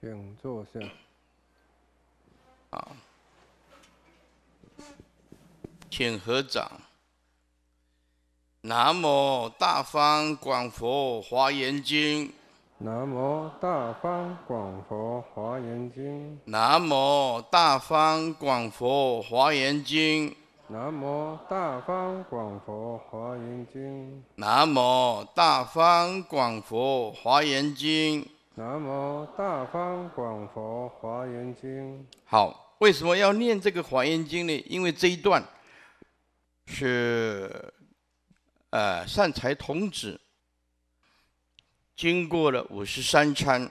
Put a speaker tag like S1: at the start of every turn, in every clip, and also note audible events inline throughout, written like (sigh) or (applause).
S1: 请坐下。啊，请合掌。南无大方广佛华严经。南无大方广佛华严经。南无大方广佛华严经。南无大方广佛华严经。南无大方广佛华严经。南无大方广佛华严经。好，为什么要念这个华严经呢？因为这一段是，呃，善财童子经过了五十三参，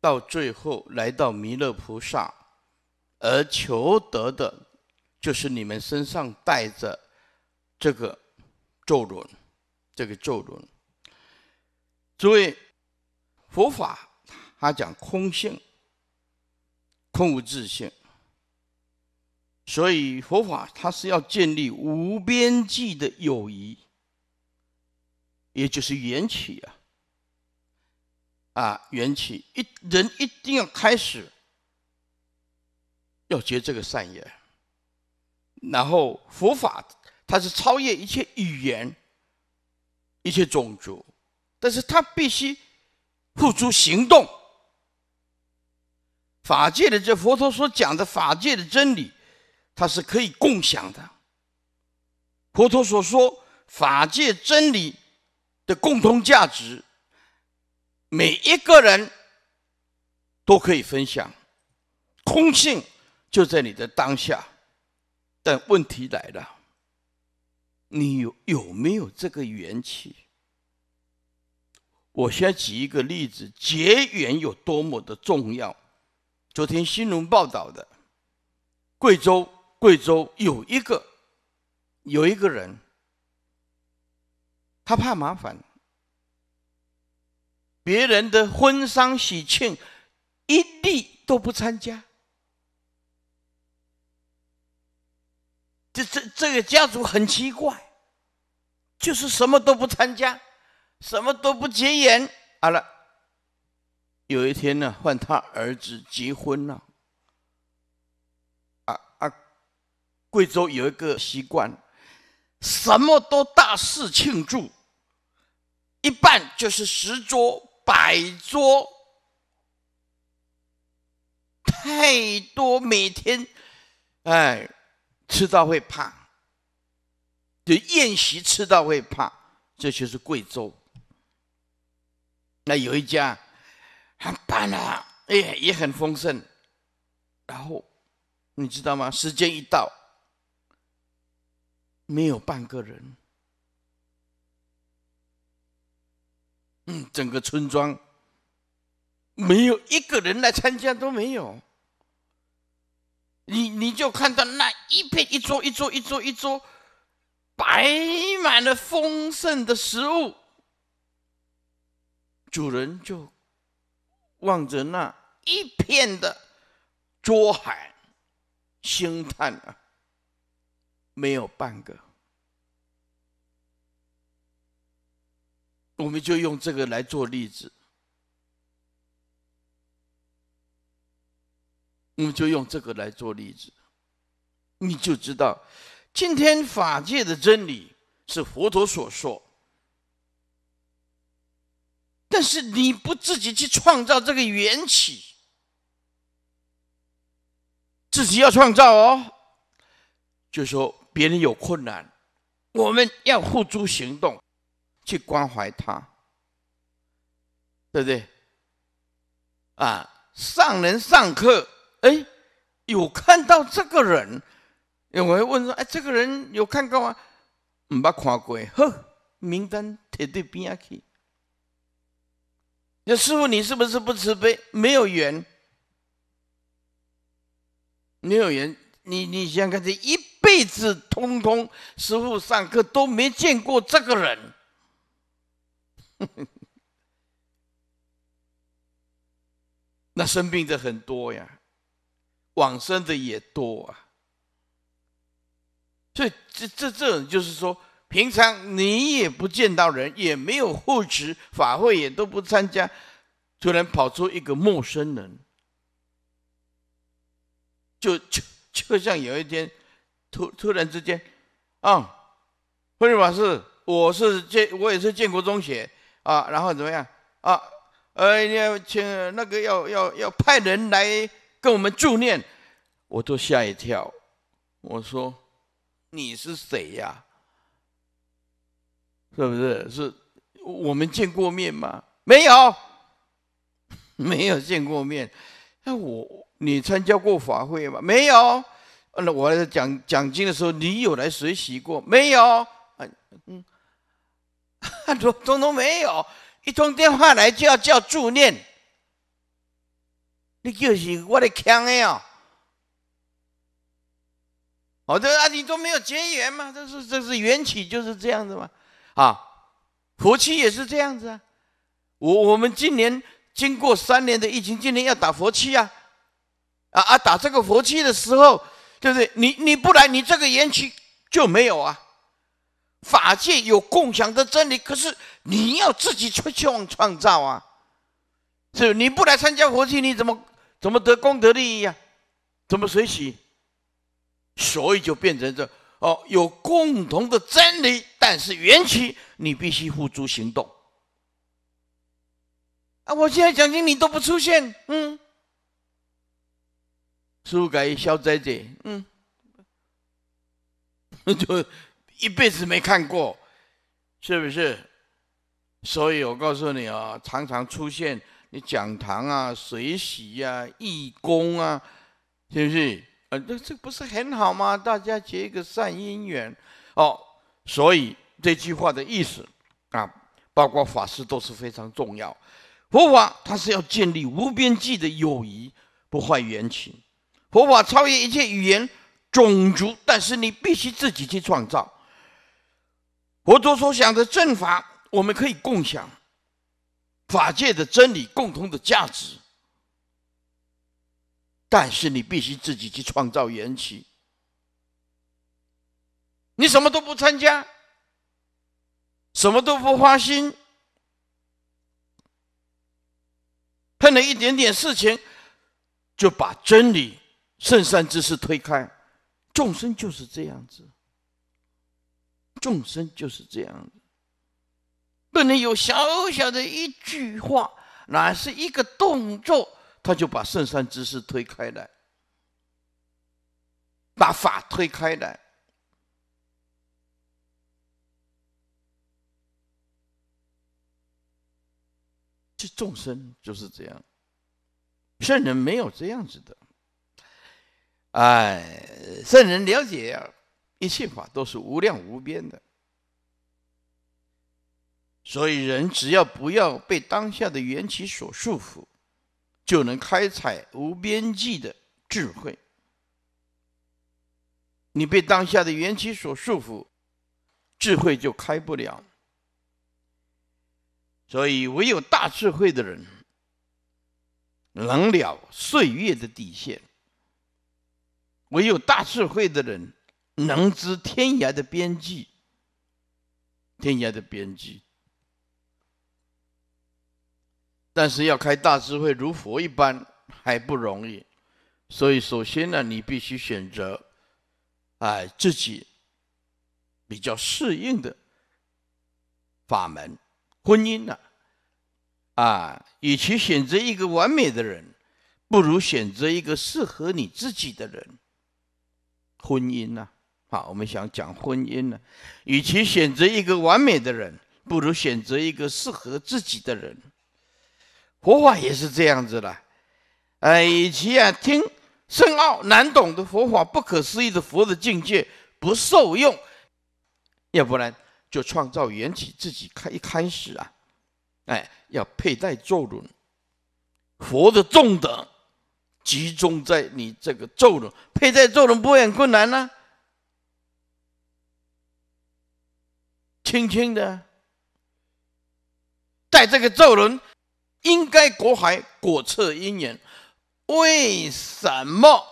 S1: 到最后来到弥勒菩萨，而求得的，就是你们身上带着这个咒轮，这个咒轮，诸位。佛法它讲空性，空无自性，所以佛法它是要建立无边际的友谊，也就是缘起啊，啊缘起一，人一定要开始要结这个善缘，然后佛法它是超越一切语言、一切种族，但是它必须。付出行动，法界的这佛陀所讲的法界的真理，它是可以共享的。佛陀所说法界真理的共同价值，每一个人都可以分享。空性就在你的当下，但问题来了，你有有没有这个元气？我先举一个例子，结缘有多么的重要。昨天新闻报道的，贵州贵州有一个有一个人，他怕麻烦，别人的婚丧喜庆一例都不参加，这这这个家族很奇怪，就是什么都不参加。什么都不节眼。好了。有一天呢，换他儿子结婚了。啊啊，贵州有一个习惯，什么都大肆庆祝，一办就是十桌、百桌，太多，每天，哎，吃到会胖，就宴席吃到会胖，这就是贵州。那有一家，很棒啊，也也很丰盛。然后，你知道吗？时间一到，没有半个人，嗯，整个村庄没有一个人来参加，都没有。你你就看到那一片一桌一桌一桌一桌，摆满了丰盛的食物。主人就望着那一片的桌海，兴叹啊，没有半个。我们就用这个来做例子，我们就用这个来做例子，你就知道，今天法界的真理是佛陀所说。但是你不自己去创造这个缘起，自己要创造哦。就说别人有困难，我们要付诸行动，去关怀他，对不对？啊，上人上课，哎，有看到这个人，我会问说，哎，这个人有看过吗？没看过，呵，名单贴对边去。那师傅，你是不是不慈悲？没有缘？没有缘？你你想想看，这一辈子，通通师傅上课都没见过这个人。(laughs) 那生病的很多呀，往生的也多啊。所以，这这这种就是说。平常你也不见到人，也没有护持法会，也都不参加，突然跑出一个陌生人，就就就像有一天突突然之间，啊，慧明法师，我是建我也是建国中学啊，然后怎么样啊？呃，要请那个要要要派人来跟我们助念，我都吓一跳，我说你是谁呀？是不是是？我们见过面吗？没有，(laughs) 没有见过面。那我你参加过法会吗？没有。那我讲奖金的时候，你有来学习过没有？啊，嗯，通通通没有。一通电话来就要叫助念，你就是我的腔哎哦。好的啊，你都没有结缘嘛？这是这是缘起，就是这样子嘛。啊，佛七也是这样子啊，我我们今年经过三年的疫情，今年要打佛七啊，啊啊打这个佛七的时候，对不对？你你不来，你这个延期就没有啊。法界有共享的真理，可是你要自己去创创造啊，是你不来参加佛七，你怎么怎么得功德利益呀？怎么随喜？所以就变成这。哦，有共同的真理，但是缘起你必须付诸行动。啊，我现在讲经你都不出现，嗯，书改消灾者，嗯，(laughs) 就一辈子没看过，是不是？所以我告诉你啊，常常出现你讲堂啊、随喜啊、义工啊，是不是？那这不是很好吗？大家结一个善因缘哦，所以这句话的意思啊，包括法师都是非常重要。佛法它是要建立无边际的友谊，不坏缘情。佛法超越一切语言、种族，但是你必须自己去创造。佛祖所想的正法，我们可以共享法界的真理，共同的价值。但是你必须自己去创造缘起。你什么都不参加，什么都不花心，碰了一点点事情，就把真理、圣善之事推开。众生就是这样子，众生就是这样子。能有小小的一句话，乃是一个动作。他就把圣善之识推开来，把法推开来。这众生就是这样，圣人没有这样子的。哎，圣人了解一切法都是无量无边的，所以人只要不要被当下的缘起所束缚。就能开采无边际的智慧。你被当下的缘起所束缚，智慧就开不了。所以，唯有大智慧的人能了岁月的底线；唯有大智慧的人能知天涯的边际，天涯的边际。但是要开大智慧如佛一般还不容易，所以首先呢，你必须选择，哎，自己比较适应的法门。婚姻呢，啊，与其选择一个完美的人，不如选择一个适合你自己的人。婚姻呢，好，我们想讲婚姻呢，与其选择一个完美的人，不如选择一个适合自己的人。佛法也是这样子的，哎，与其啊听深奥难懂的佛法、不可思议的佛的境界不受用，要不然就创造缘起，自己开一开始啊，哎，要佩戴咒轮，佛的重等集中在你这个咒轮，佩戴咒轮不会很困难呢，轻轻的带这个咒轮。应该果海果测因缘，为什么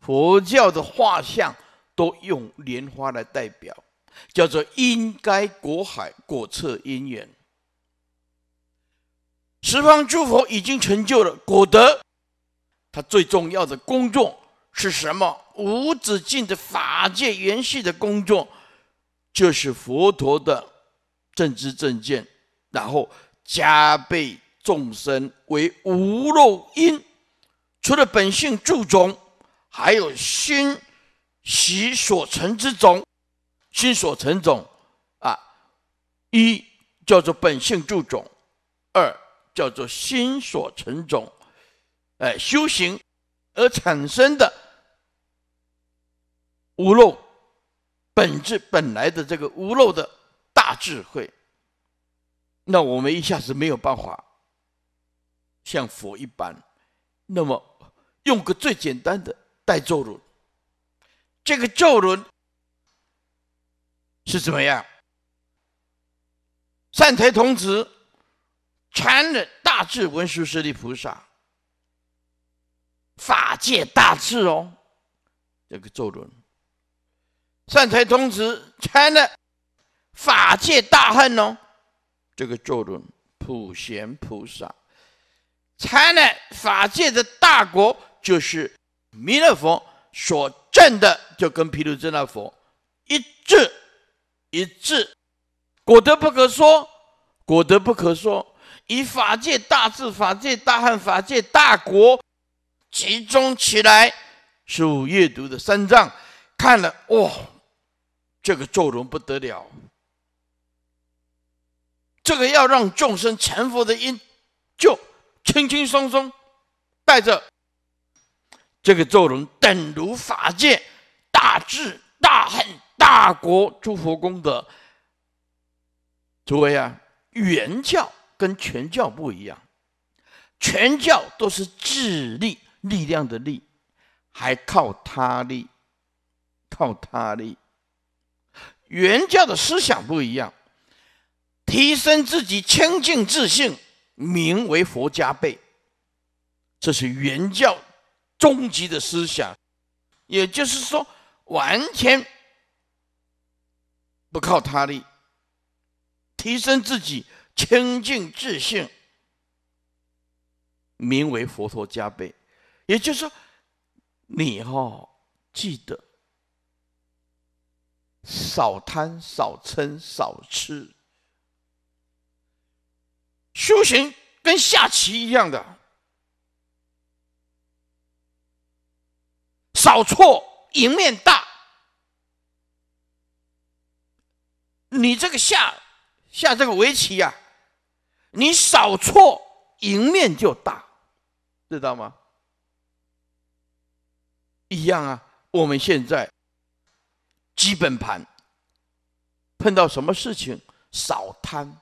S1: 佛教的画像都用莲花来代表？叫做应该果海果测因缘。十方诸佛已经成就了果德，他最重要的工作是什么？无止境的法界延续的工作，就是佛陀的正知正见，然后。加倍众生为无漏因，除了本性注种，还有心习所成之种，心所成种啊，一叫做本性注种，二叫做心所成种，哎，修行而产生的无漏本质本来的这个无漏的大智慧。那我们一下子没有办法像佛一般，那么用个最简单的带咒轮，这个咒轮是怎么样？善财童子穿了大智文殊师利菩萨法界大智哦，这个咒轮；善财童子穿了法界大恨哦。这个咒轮普贤菩萨，才乃法界的大国就是弥勒佛所证的，就跟毗卢遮那佛一致一致，果德不可说，果德不可说，以法界大智法界大汉法界大国集中起来，五阅读的三藏看了，哇，这个咒容不得了。这个要让众生成佛的因，就轻轻松松带着这个咒轮，等如法界大智大恨大国诸佛功德。诸位啊，原教跟全教不一样，全教都是智力力量的力，还靠他力，靠他力。原教的思想不一样。提升自己清净自信，名为佛加倍。这是原教终极的思想，也就是说，完全不靠他力。提升自己清净自信，名为佛陀加倍。也就是说，你哦，记得少贪、少嗔、少吃。修行跟下棋一样的，少错赢面大。你这个下下这个围棋呀，你少错赢面就大，知道吗？一样啊。我们现在基本盘碰到什么事情少贪。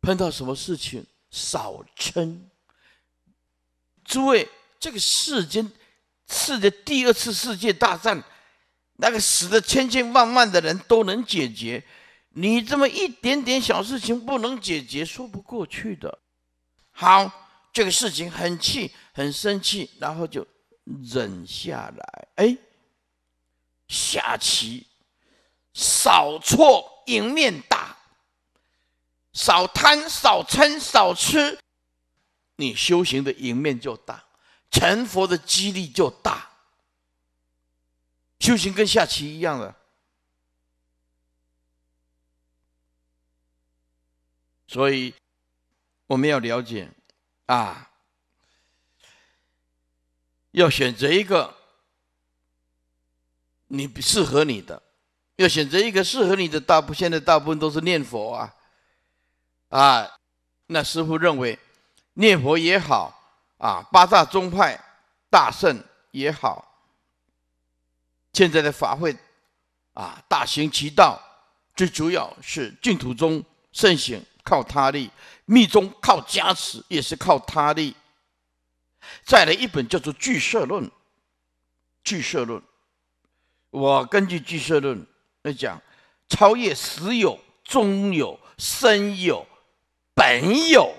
S1: 碰到什么事情少嗔。诸位，这个世间，世的第二次世界大战，那个死的千千万万的人都能解决，你这么一点点小事情不能解决，说不过去的。好，这个事情很气，很生气，然后就忍下来。哎，下棋，少错赢面大。少贪少嗔少吃，你修行的赢面就大，成佛的几率就大。修行跟下棋一样的，所以我们要了解啊，要选择一个你适合你的，要选择一个适合你的。大部现在大部分都是念佛啊。啊，那师傅认为，念佛也好啊，八大宗派大圣也好，现在的法会啊，大行其道。最主要是净土宗盛行，靠他力；密宗靠加持，也是靠他力。再来一本叫做《俱摄论》，《俱摄论》，我根据《俱摄论》来讲，超越实有、中有、生有。本有，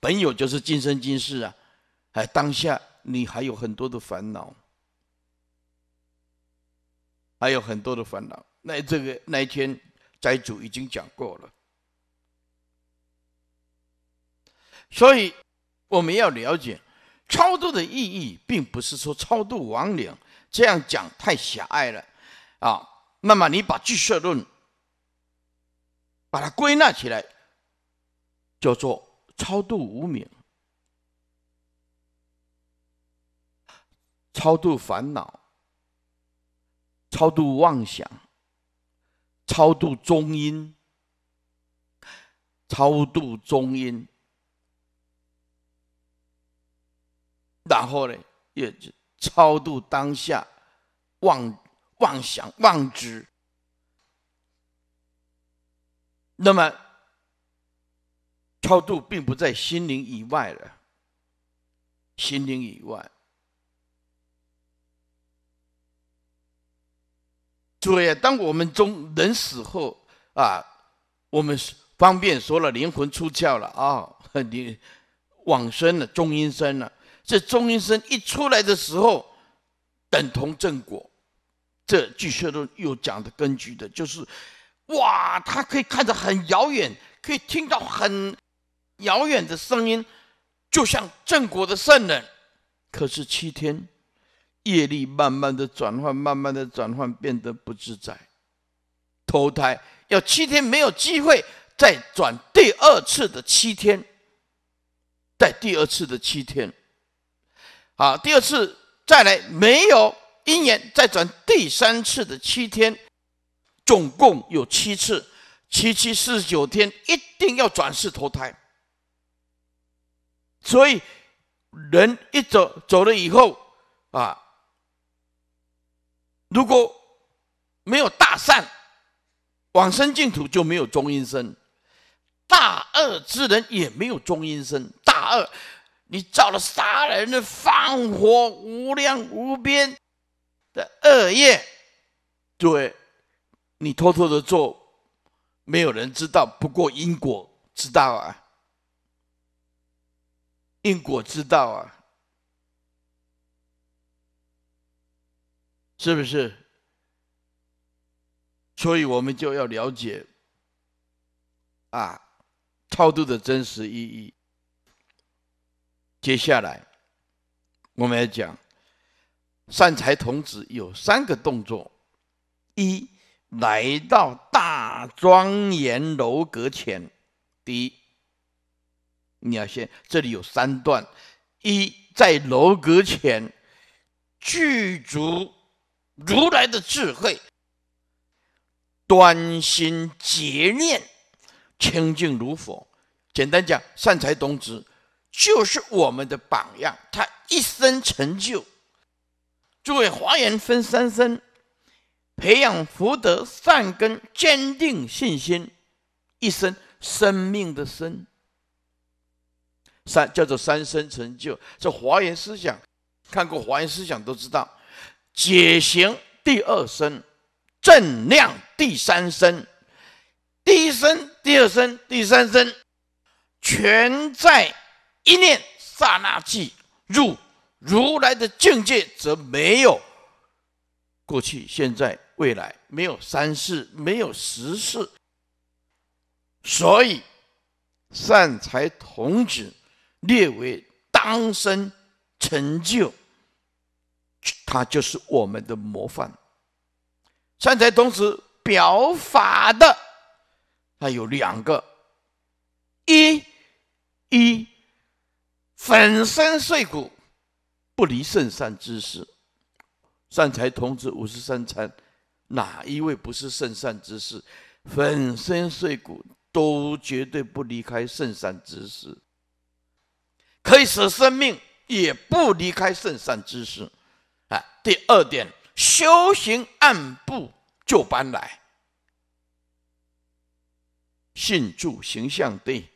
S1: 本有就是今生今世啊，哎，当下你还有很多的烦恼，还有很多的烦恼。那这个那一天斋主已经讲过了，所以我们要了解超度的意义，并不是说超度亡灵，这样讲太狭隘了啊。那么你把俱舍论把它归纳起来。叫做超度无明，超度烦恼，超度妄想，超度中阴，超度中阴，然后呢，也超度当下妄妄想妄知，那么。超度并不在心灵以外了，心灵以外。诸位，当我们中人死后啊，我们方便说了灵魂出窍了啊，(laughs) 你往生了中阴身了。这中阴身一出来的时候，等同正果，这据说都有讲的根据的，就是哇，他可以看着很遥远，可以听到很。遥远的声音，就像正果的圣人。可是七天，业力慢慢的转换，慢慢的转换，变得不自在。投胎要七天，没有机会再转第二次的七天，在第二次的七天，好，第二次再来没有姻缘，再转第三次的七天，总共有七次，七七四十九天，一定要转世投胎。所以，人一走走了以后啊，如果没有大善往生净土就没有中阴身，大恶之人也没有中阴身。大恶，你造了杀人的、放火、无量无边的恶业，对你偷偷的做，没有人知道，不过因果知道啊。因果之道啊，是不是？所以我们就要了解啊，超度的真实意义。接下来，我们要讲善财童子有三个动作：一，来到大庄严楼阁前。第一。你要先，这里有三段：一，在楼阁前具足如来的智慧，端心结念，清净如佛。简单讲，善财童子就是我们的榜样。他一生成就，诸位华人分三生，培养福德善根，坚定信心，一生生命的生。三叫做三生成就，这华严思想，看过华严思想都知道，解行第二生，正量第三生，第一生、第二生、第三生，全在一念刹那即入如来的境界，则没有过去、现在、未来，没有三世，没有十世。所以善财童子。列为当生成就，他就是我们的模范。善财童子表法的，他有两个：一、一粉身碎骨不离圣善之事。善财童子五十三参，哪一位不是圣善之事？粉身碎骨都绝对不离开圣善之事。可以使生命也不离开圣善知识，啊，第二点，修行按部就班来，信住形象地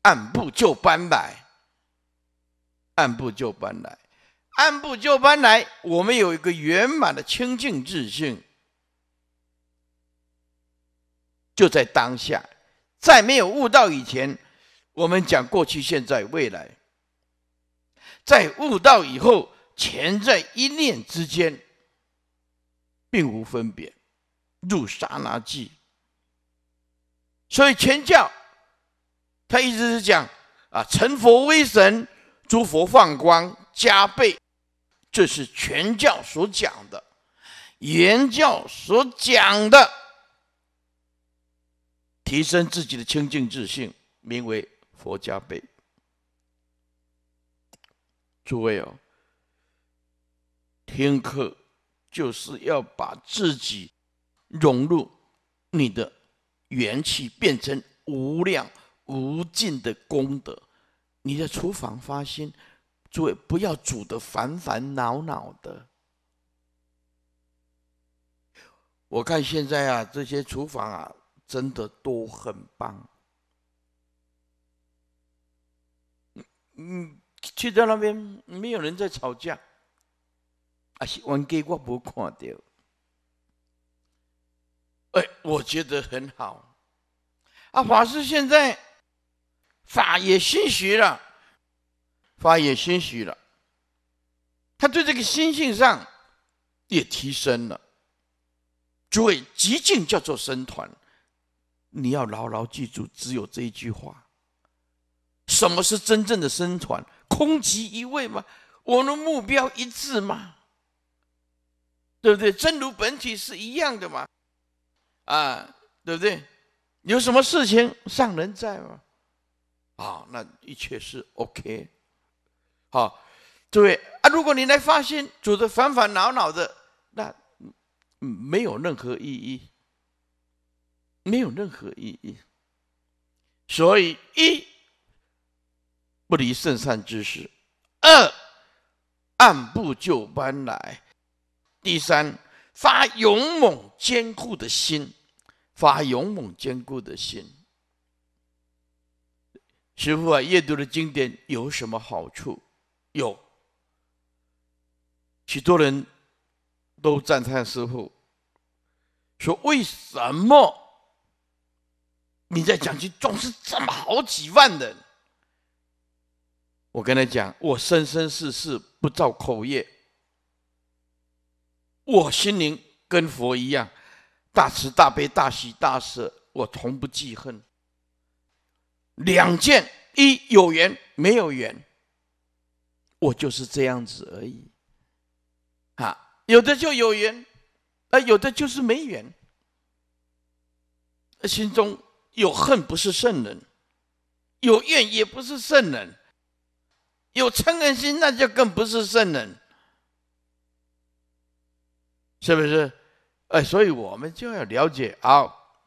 S1: 按部就班来，按部就班来，按部就班来，我们有一个圆满的清净自信，就在当下，在没有悟到以前。我们讲过去、现在、未来，在悟道以后，全在一念之间，并无分别，入刹那际。所以全教他一直是讲啊，成佛威神，诸佛放光加倍，这是全教所讲的；，原教所讲的，提升自己的清净自信，名为。佛家辈。诸位哦，听课就是要把自己融入你的元气，变成无量无尽的功德。你的厨房发心，诸位不要煮的烦烦恼恼的。我看现在啊，这些厨房啊，真的都很棒。嗯，去到那边没有人在吵架，啊，是忘给我不看到。哎，我觉得很好。啊，法师现在法也心虚了，法也心虚了。他对这个心性上也提升了。诸位极尽叫做生团，你要牢牢记住，只有这一句话。什么是真正的生存？空即一位吗？我们目标一致吗？对不对？真如本体是一样的吗？啊，对不对？有什么事情上人在吗？啊，那一切是 OK。好，诸位啊，如果你来发现主的烦烦恼恼的，那没有任何意义，没有任何意义。所以一。不离圣善之事，二按部就班来，第三发勇猛坚固的心，发勇猛坚固的心。师傅啊，阅读的经典有什么好处？有许多人都赞叹师傅，说为什么你在讲经总是这么好几万人？我跟他讲，我生生世世不造口业，我心灵跟佛一样，大慈大悲大喜大舍，我从不记恨。两件，一有缘，没有缘，我就是这样子而已。啊，有的就有缘，啊，有的就是没缘。心中有恨不是圣人，有怨也不是圣人。有嗔恨心，那就更不是圣人，是不是？哎，所以我们就要了解。好，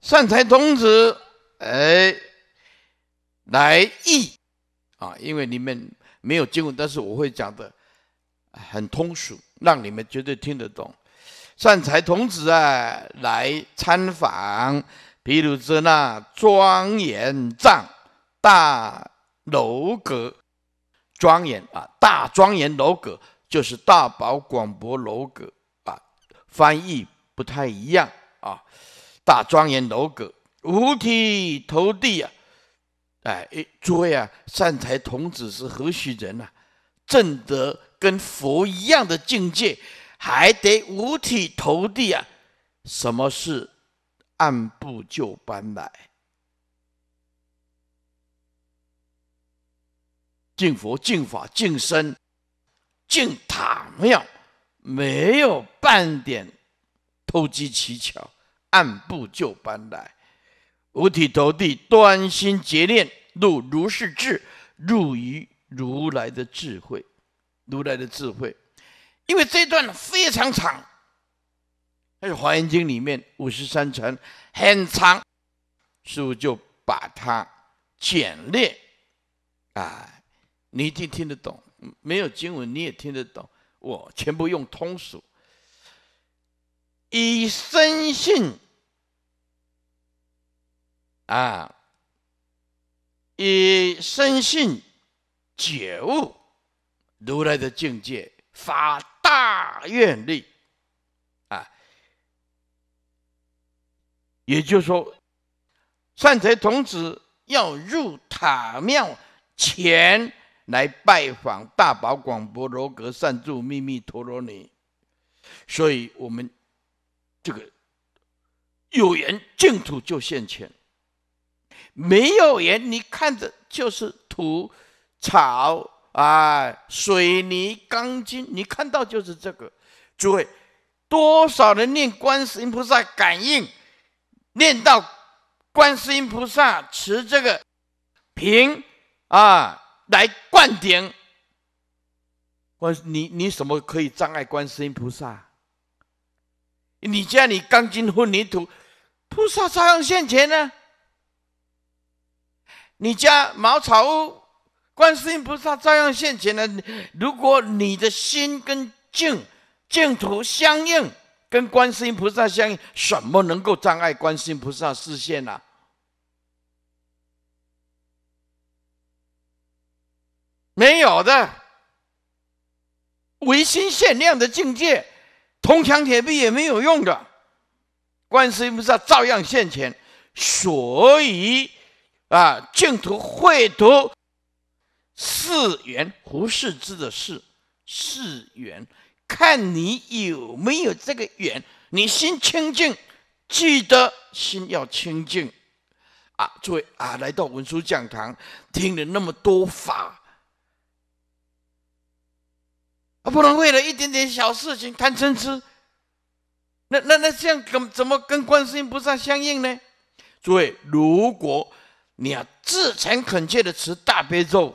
S1: 善财童子，哎，来意啊，因为你们没有经过，但是我会讲的很通俗，让你们绝对听得懂。善财童子啊，来参访，毗如遮那庄严藏大楼阁。庄严啊，大庄严楼阁就是大宝广博楼阁啊，翻译不太一样啊。大庄严楼阁，五体投地啊！哎，诸位啊，善财童子是何许人啊？正得跟佛一样的境界，还得五体投地啊？什么是按部就班来？敬佛、敬法、敬身、敬塔庙，没有半点偷机取巧，按部就班来五体投地，端心结念，入如是智，入于如来的智慧，如来的智慧。因为这段非常长，那是《华严经》里面五十三层很长，师傅就把它简略啊。你一定听得懂，没有经文你也听得懂，我全部用通俗，以深信啊，以深信解悟如来的境界，发大愿力啊，也就是说，善财童子要入塔庙前。来拜访大宝广博罗格善助秘密陀罗尼，所以我们这个有缘净土就现前，没有缘你看着就是土、草、啊、水泥、钢筋，你看到就是这个。诸位，多少人念观世音菩萨感应，念到观世音菩萨持这个瓶啊？来灌顶，我你你什么可以障碍观世音菩萨？你家里钢筋混凝土，菩萨照样现前呢。你家茅草屋，观世音菩萨照样现前呢。如果你的心跟净净土相应，跟观世音菩萨相应，什么能够障碍观世音菩萨视线呢？没有的，唯心限量的境界，铜墙铁壁也没有用的，观世音菩萨照样现前。所以啊，净土慧土，四缘胡适之的誓，四缘，看你有没有这个缘，你心清净，记得心要清净啊！诸位啊，来到文殊讲堂，听了那么多法。不能为了一点点小事情贪嗔痴，那那那这样怎怎么跟观世音菩萨相应呢？诸位，如果你要至诚恳切的持大悲咒，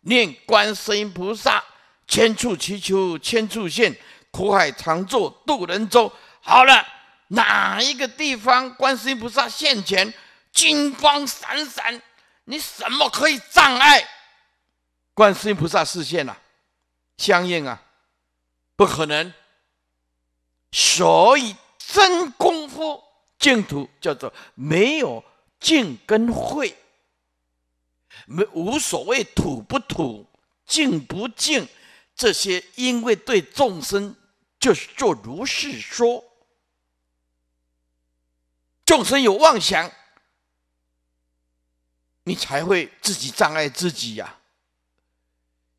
S1: 念观世音菩萨千处祈求千处现，苦海常作渡人舟。好了，哪一个地方观世音菩萨现前，金光闪闪，你什么可以障碍观世音菩萨视线啊？相应啊，不可能。所以真功夫净土叫做没有净跟慧，没无所谓土不土、净不净这些，因为对众生就是做如是说。众生有妄想，你才会自己障碍自己呀。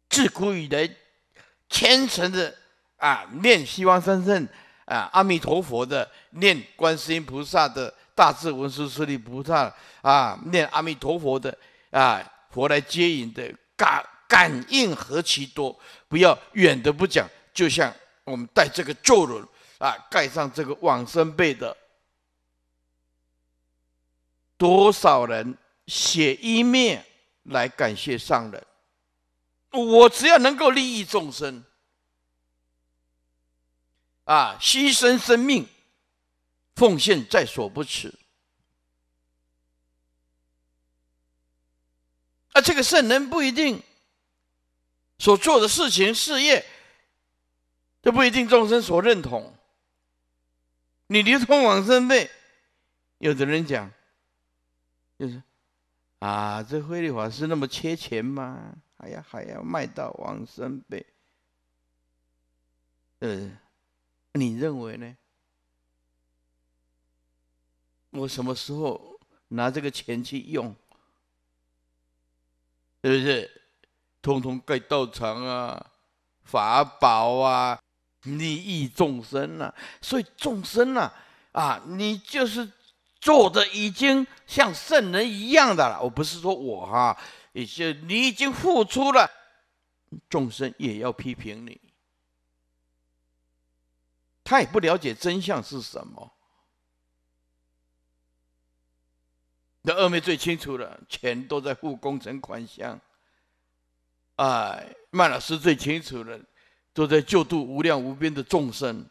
S1: 自古以来。虔诚的啊，念西方三圣啊，阿弥陀佛的，念观世音菩萨的，大智文殊师利菩萨啊，念阿弥陀佛的啊，佛来接引的感感应何其多！不要远的不讲，就像我们带这个旧人啊，盖上这个往生被的，多少人写一面来感谢上人。我只要能够利益众生，啊，牺牲生命、奉献在所不辞。啊，这个圣人不一定所做的事情、事业都不一定众生所认同。你离通往生费，有的人讲，就是啊，这慧律法师那么缺钱吗？还要还要卖到王生辈，是你认为呢？我什么时候拿这个钱去用？是不是？通通盖道场啊，法宝啊，利益众生啊。所以众生啊，啊，你就是做的已经像圣人一样的了。我不是说我哈。一些你已经付出了，众生也要批评你，他也不了解真相是什么。那二妹最清楚了，钱都在付工程款项。哎，曼老师最清楚了，都在救度无量无边的众生。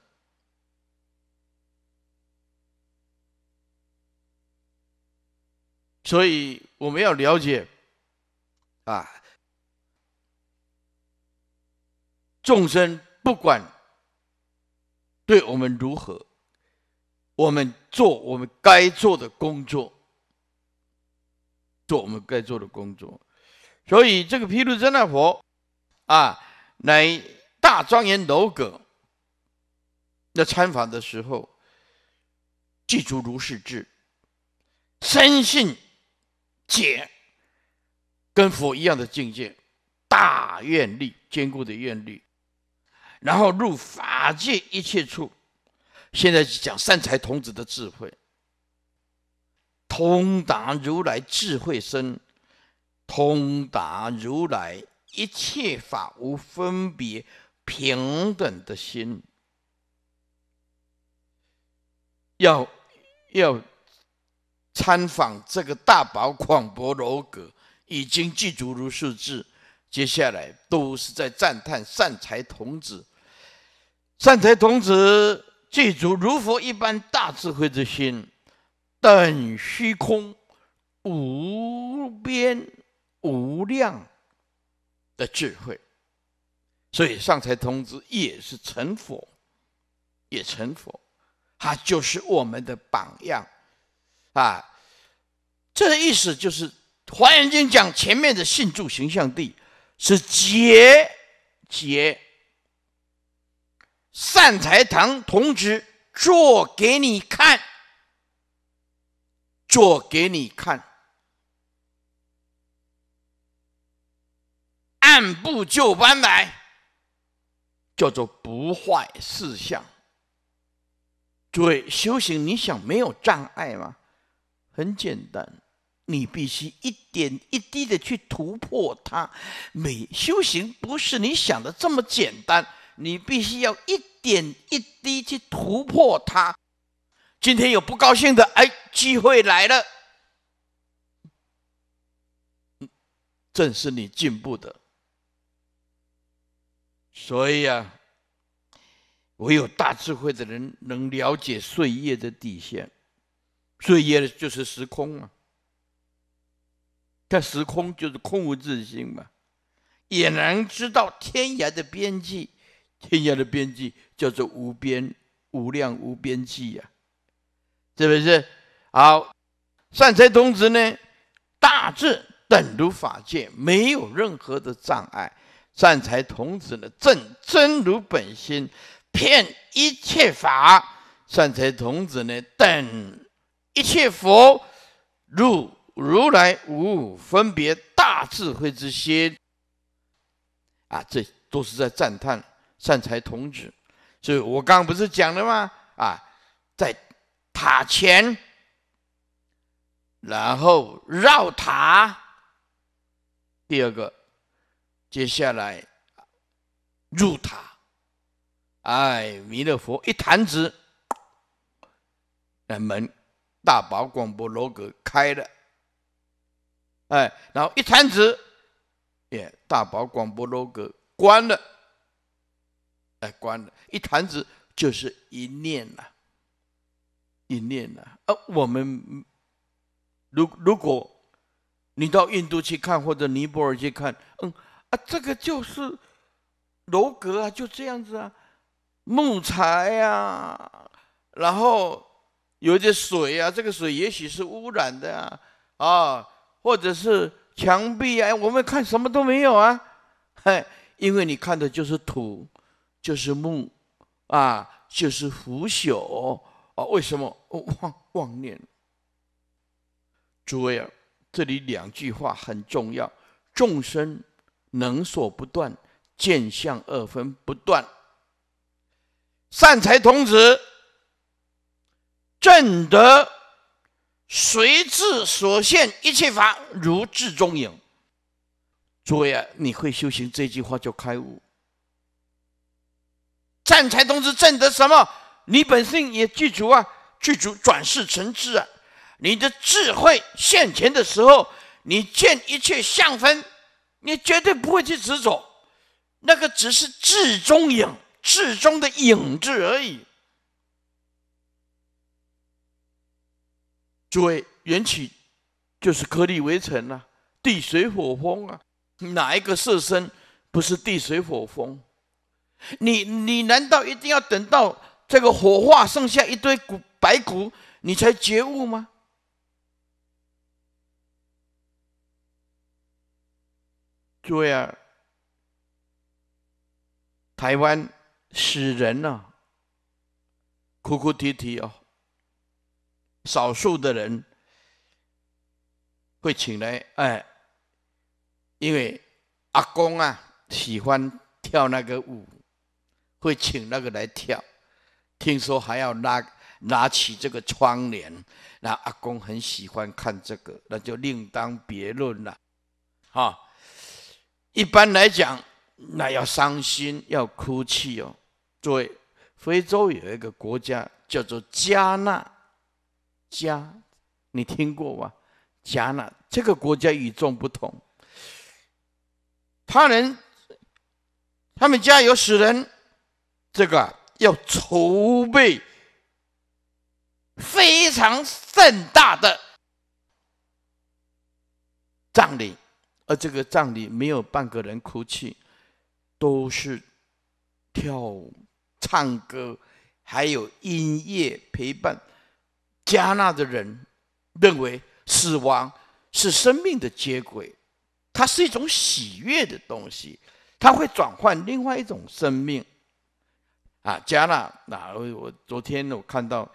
S1: 所以我们要了解。啊！众生不管对我们如何，我们做我们该做的工作，做我们该做的工作。所以这个毗卢遮那佛啊，来大庄严楼阁那参访的时候，记住如是智，深信解。跟佛一样的境界，大愿力坚固的愿力，然后入法界一切处。现在是讲善财童子的智慧，通达如来智慧身，通达如来一切法无分别平等的心，要要参访这个大宝广博楼阁。已经具足如数字。接下来都是在赞叹善财童子。善财童子具足如佛一般大智慧之心，等虚空无边无量的智慧，所以善财童子也是成佛，也成佛，他就是我们的榜样啊！这意思就是。《华严经》讲前面的信助形象地是结结善财堂，同志做给你看，做给你看，按部就班来，叫做不坏事项。诸位修行，你想没有障碍吗？很简单。你必须一点一滴的去突破它，每修行不是你想的这么简单，你必须要一点一滴去突破它。今天有不高兴的，哎，机会来了，正是你进步的。所以啊，唯有大智慧的人能了解岁月的底线，岁月就是时空啊。看时空就是空无自性嘛，也能知道天涯的边际，天涯的边际叫做无边无量无边际呀，是不是？好，善财童子呢，大智等如法界，没有任何的障碍。善财童子呢，正真如本心，骗一切法。善财童子呢，等一切佛入。如来五五分别大智慧之心啊，这都是在赞叹善财童子。所以我刚刚不是讲了吗？啊，在塔前，然后绕塔，第二个，接下来入塔。哎，弥勒佛一弹指，那门大宝广播楼阁开了。哎，然后一弹指，也大宝广播楼阁关了，哎，关了，一弹指就是一念啊，一念啊。啊、我们如如果你到印度去看或者尼泊尔去看，嗯，啊，这个就是楼阁啊，就这样子啊，木材呀，然后有一些水啊，这个水也许是污染的啊，啊。或者是墙壁啊，我们看什么都没有啊，嘿，(laughs) 因为你看的就是土，就是木，啊，就是腐朽啊，为什么妄妄念？诸位，啊，这里两句话很重要：众生能所不断，见相二分不断。善财童子正德。随智所现一切法，如智中影。诸位啊，你会修行，这句话就开悟。站财童子证得什么？你本性也具足啊，具足转世成智啊。你的智慧现前的时候，你见一切相分，你绝对不会去执着，那个只是智中影，智中的影子而已。诸位，缘起就是颗粒为尘啊，地水火风啊，哪一个色身不是地水火风？你你难道一定要等到这个火化剩下一堆骨白骨，你才觉悟吗？诸位啊，台湾死人啊，哭哭啼啼哦。少数的人会请来，哎，因为阿公啊喜欢跳那个舞，会请那个来跳。听说还要拉拿起这个窗帘，那阿公很喜欢看这个，那就另当别论了。啊，一般来讲，那要伤心要哭泣哦。作为非洲有一个国家叫做加纳。家，你听过吧？迦纳这个国家与众不同，他人他们家有死人，这个要筹备非常盛大的葬礼，而这个葬礼没有半个人哭泣，都是跳舞、唱歌，还有音乐陪伴。加纳的人认为死亡是生命的接轨，它是一种喜悦的东西，它会转换另外一种生命。啊，加纳，那我昨天我看到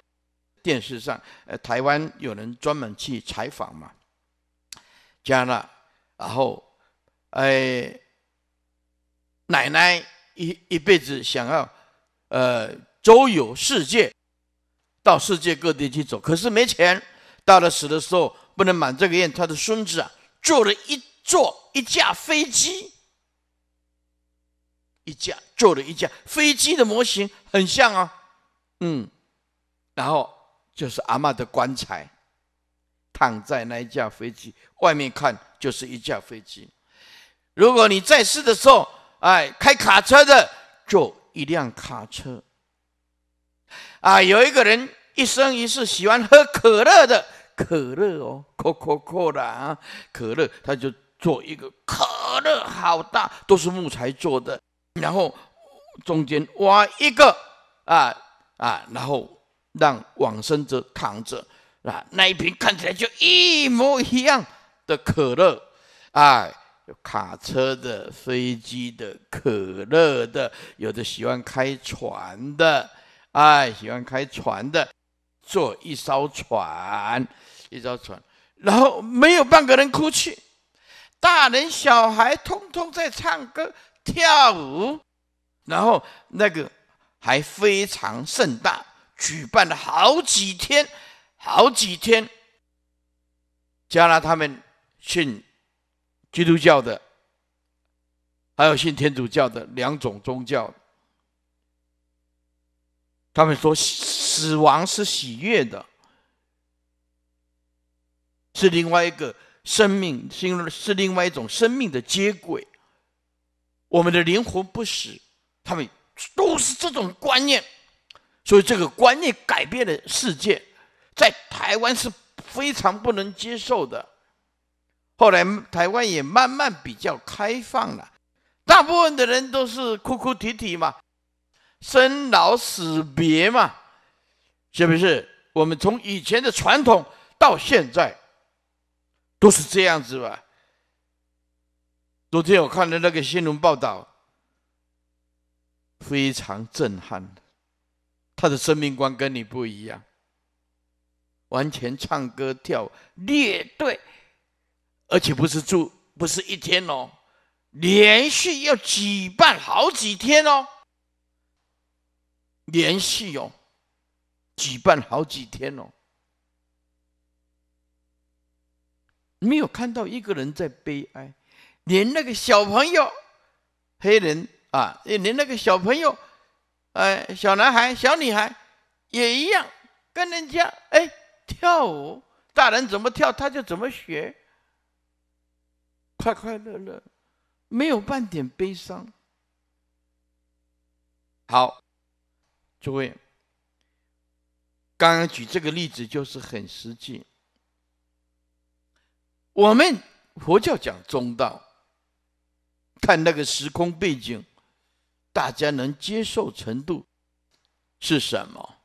S1: 电视上，呃，台湾有人专门去采访嘛，加纳，然后，哎，奶奶一一辈子想要，呃，周游世界。到世界各地去走，可是没钱。到了死的时候不能满这个愿，他的孙子啊，坐了一座一架飞机，一架坐了一架飞机的模型，很像啊，嗯。然后就是阿妈的棺材，躺在那一架飞机外面看就是一架飞机。如果你在世的时候，哎，开卡车的坐一辆卡车。啊，有一个人一生一世喜欢喝可乐的可乐哦，COCO 的啊，可乐，他就做一个可乐好大，都是木材做的，然后中间挖一个啊啊，然后让往生者扛着啊那一瓶看起来就一模一样的可乐，啊，有卡车的、飞机的、可乐的，有的喜欢开船的。哎，喜欢开船的，坐一艘船，一艘船，然后没有半个人哭泣，大人小孩通通在唱歌跳舞，然后那个还非常盛大，举办了好几天，好几天，加拿大他们信基督教的，还有信天主教的两种宗教。他们说死亡是喜悦的，是另外一个生命，是是另外一种生命的接轨。我们的灵魂不死，他们都是这种观念，所以这个观念改变了世界，在台湾是非常不能接受的。后来台湾也慢慢比较开放了，大部分的人都是哭哭啼啼嘛。生老死别嘛，是不是？我们从以前的传统到现在，都是这样子吧。昨天我看的那个新闻报道，非常震撼。他的生命观跟你不一样，完全唱歌跳列队，而且不是住，不是一天哦，连续要举办好几天哦。连续哦，举办好几天哦，没有看到一个人在悲哀，连那个小朋友，黑人啊，连那个小朋友，哎，小男孩、小女孩也一样，跟人家哎跳舞，大人怎么跳他就怎么学，快快乐乐，没有半点悲伤。好。诸位，刚刚举这个例子就是很实际。我们佛教讲中道，看那个时空背景，大家能接受程度是什么？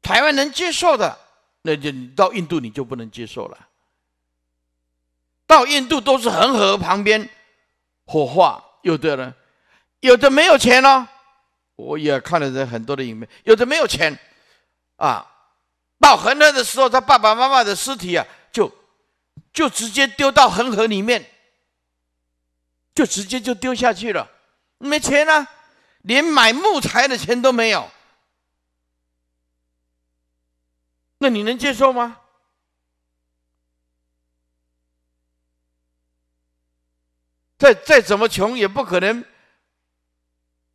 S1: 台湾能接受的，那就你到印度你就不能接受了。到印度都是恒河旁边火化，有的人有的没有钱了。我也看了人很多的影片，有的没有钱啊，抱恒河的时候，他爸爸妈妈的尸体啊，就就直接丢到恒河里面，就直接就丢下去了，没钱啊，连买木材的钱都没有，那你能接受吗？再再怎么穷也不可能。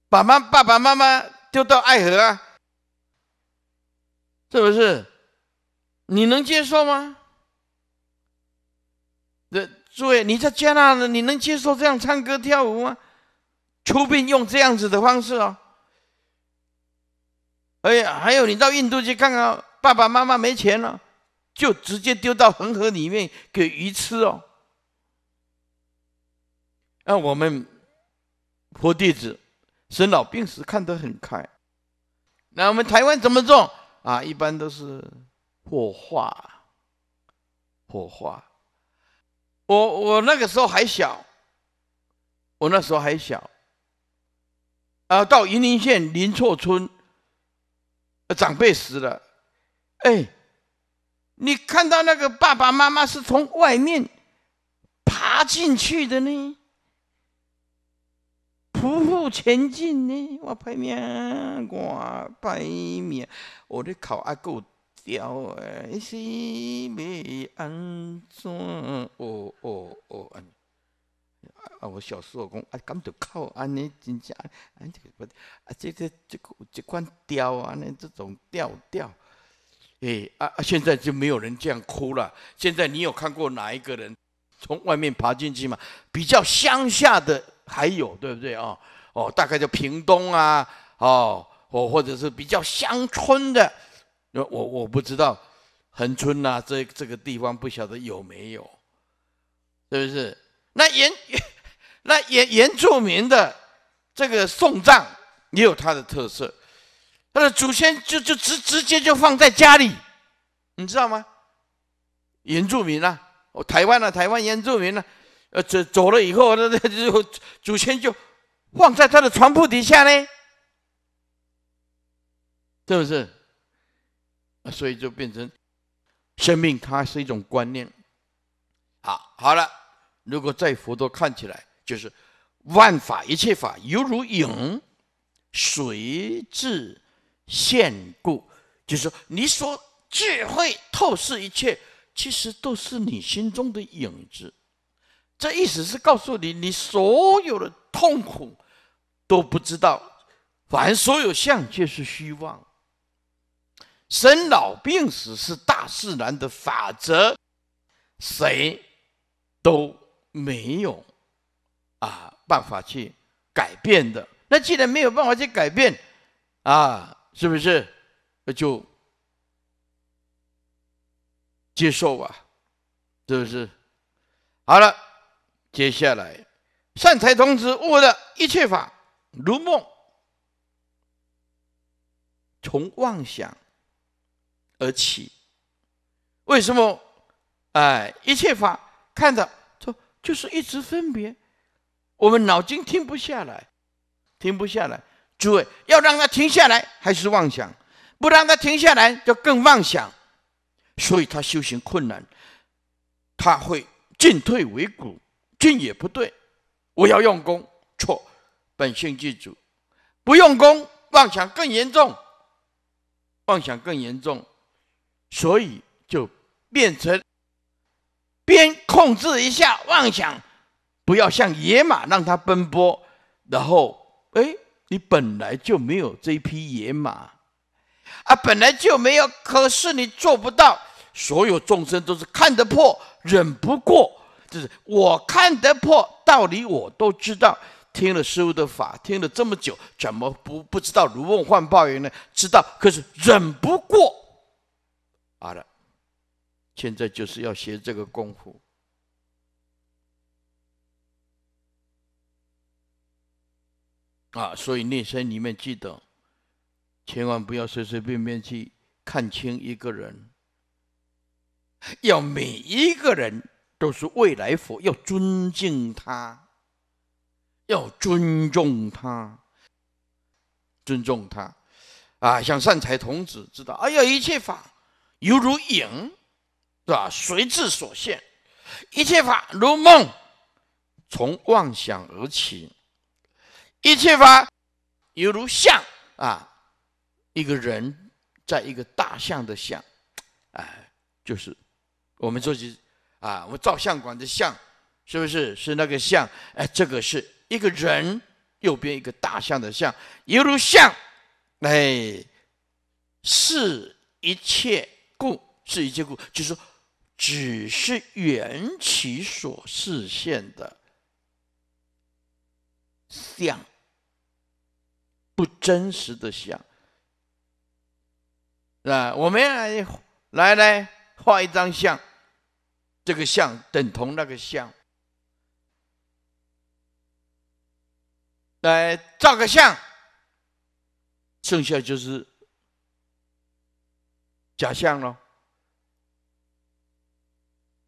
S1: 把妈爸爸妈妈丢到爱河，啊，是不是？你能接受吗？那诸位，你在加拿大，你能接受这样唱歌跳舞吗？出殡用这样子的方式哦。哎呀，还有你到印度去看看，爸爸妈妈没钱了，就直接丢到恒河里面给鱼吃哦。那我们佛弟子。生老病死看得很开，那我们台湾怎么做啊？一般都是火化，火化。我我那个时候还小，我那时候还小，啊，到云林县林厝村，长辈死了，哎，你看到那个爸爸妈妈是从外面爬进去的呢？匍匐前进呢！我拼命，我拼命，我的哭啊！够刁诶！是未安怎？哦哦哦！安尼啊！我小时候讲啊，敢着哭安尼，真正啊这个不啊，这个这个这款刁啊，尼这种调调诶啊！现在就没有人这样哭了。现在你有看过哪一个人从外面爬进去吗？比较乡下的。还有对不对啊？哦，大概叫屏东啊，哦，或或者是比较乡村的，我我不知道恒村呐，这这个地方不晓得有没有，是不是？那原 (laughs) 那原原住民的这个送葬也有它的特色，他的祖先就就直直接就放在家里，你知道吗？原住民啊，哦，台湾啊，台湾原住民啊。呃，走走了以后，那 (laughs) 那就祖先就放在他的床铺底下呢，是不是？所以就变成生命，它是一种观念。好，好了，如果在佛陀看起来，就是万法一切法犹如影，随智现故，就是说，你所智慧透视一切，其实都是你心中的影子。这意思是告诉你，你所有的痛苦都不知道，凡所有相皆是虚妄。生老病死是大自然的法则，谁都没有啊办法去改变的。那既然没有办法去改变，啊，是不是就接受吧？是不是？好了。接下来，善财童子悟的一切法如梦，从妄想而起。为什么？哎，一切法看着就就是一直分别，我们脑筋停不下来，停不下来。诸位要让它停下来，还是妄想；不让它停下来，就更妄想。所以他修行困难，他会进退维谷。静也不对，我要用功，错，本性具足，不用功，妄想更严重，妄想更严重，所以就变成边控制一下妄想，不要像野马让它奔波，然后，哎，你本来就没有这一匹野马啊，本来就没有，可是你做不到，所有众生都是看得破，忍不过。就是我看得破道理，我都知道。听了师傅的法，听了这么久，怎么不不知道如梦幻泡影呢？知道，可是忍不过。好了，现在就是要学这个功夫啊！所以内心里面记得，千万不要随随便便去看清一个人，要每一个人。都是未来佛，要尊敬他，要尊重他，尊重他啊！像善财童子知道，哎呀，一切法犹如影，是吧？随智所现，一切法如梦，从妄想而起，一切法犹如象啊！一个人在一个大象的象，哎，就是我们说起。啊，我们照相馆的相，是不是是那个相？哎，这个是一个人，右边一个大象的象，犹如象，哎，是一切故，是一切故，就是说，只是缘起所示现的像，不真实的像。是吧？我们来来来画一张像，这个相等同那个相，来照个相，剩下就是假象了。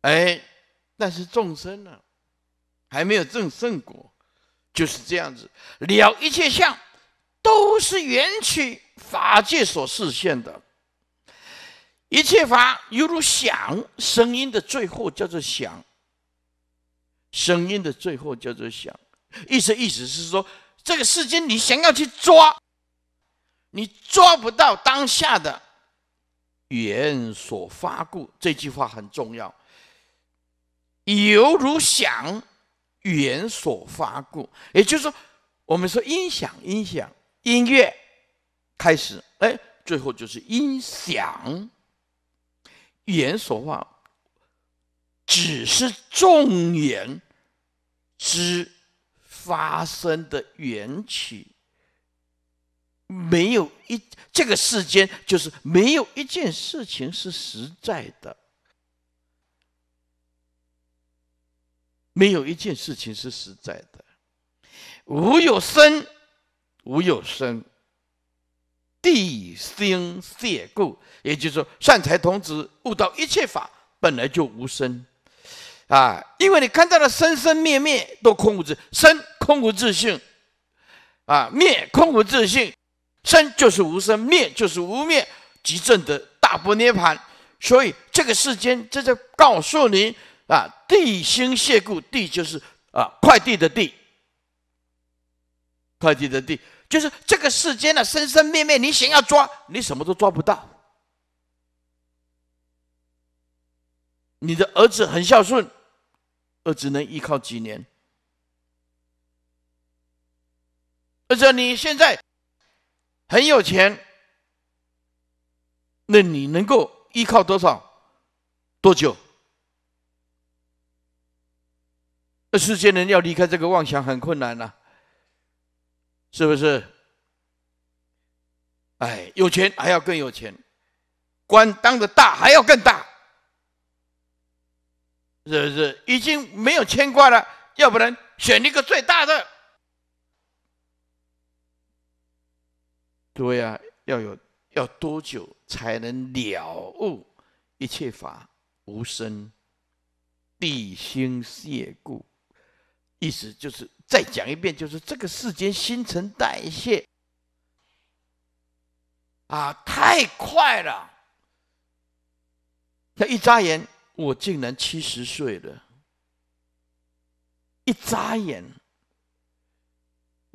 S1: 哎，但是众生呢，还没有证圣果，就是这样子了。一切相都是缘起法界所示现的。一切法犹如响，声音的最后叫做响。声音的最后叫做响，意思意思是说，这个世间你想要去抓，你抓不到当下的语言所发故。这句话很重要。犹如响，语言所发故，也就是说，我们说音响、音响、音乐开始，哎，最后就是音响。言所望只是众言之发生的缘起，没有一这个世间就是没有一件事情是实在的，没有一件事情是实在的，无有生，无有生。地心谢故，也就是说，善财童子悟到一切法本来就无生啊，因为你看到了生生灭灭都空无自生空无自性啊，灭空无自性，生就是无生，灭就是无灭，即证的大不涅盘。所以这个世间这就告诉你啊，地心谢故，地就是啊快递的地，快递的地。就是这个世间的生生灭灭，你想要抓，你什么都抓不到。你的儿子很孝顺，儿子能依靠几年？而且你现在很有钱，那你能够依靠多少、多久？这世间人要离开这个妄想，很困难了。是不是？哎，有钱还要更有钱，官当的大还要更大，是不是？已经没有牵挂了，要不然选一个最大的。对啊，要有要多久才能了悟一切法无生，地心谢故。意思就是再讲一遍，就是这个世间新陈代谢啊，太快了。那一眨眼，我竟然七十岁了。一眨眼，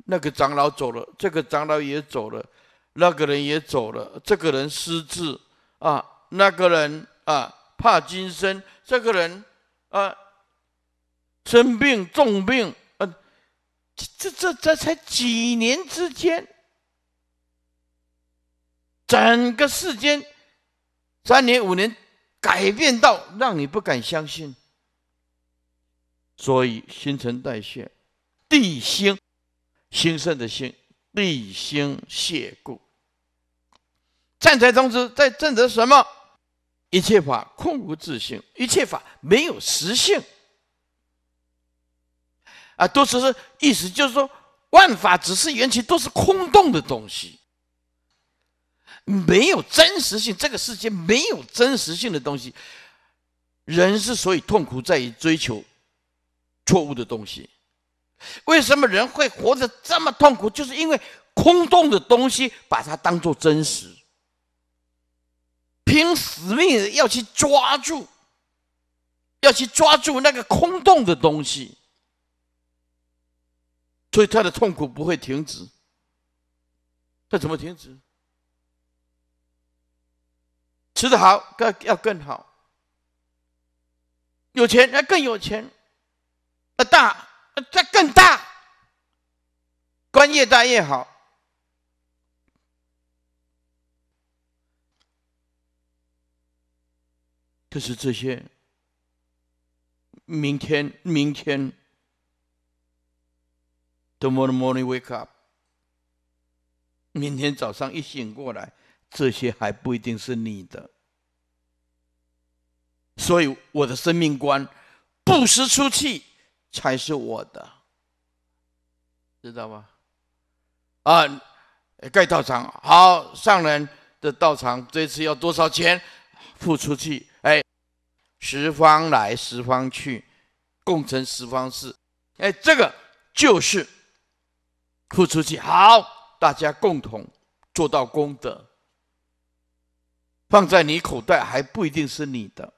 S1: 那个长老走了，这个长老也走了，那个人也走了，这个人失智啊，那个人啊帕金森，这个人啊。生病重病，呃，这这这这才几年之间，整个世间三年五年改变到让你不敢相信。所以新陈代谢，地心，心生的心，地心谢故。站在中支在正得什么？一切法空无自性，一切法没有实性。啊，都是是意思，就是说，万法只是缘起，都是空洞的东西，没有真实性。这个世界没有真实性的东西，人之所以痛苦，在于追求错误的东西。为什么人会活得这么痛苦？就是因为空洞的东西，把它当做真实，拼死命的要去抓住，要去抓住那个空洞的东西。所以他的痛苦不会停止。他怎么停止？吃得好，更要更好。有钱，要更有钱。那大，再更大。官越大越好。可是这些，明天，明天。Tomorrow morning, wake up. 明天早上一醒过来，这些还不一定是你的。所以我的生命观，布施出去才是我的，知道吗？啊，盖道场，好上人的道场，这次要多少钱？付出去，哎，十方来，十方去，共成十方事，哎，这个就是。付出去好，大家共同做到功德，放在你口袋还不一定是你的。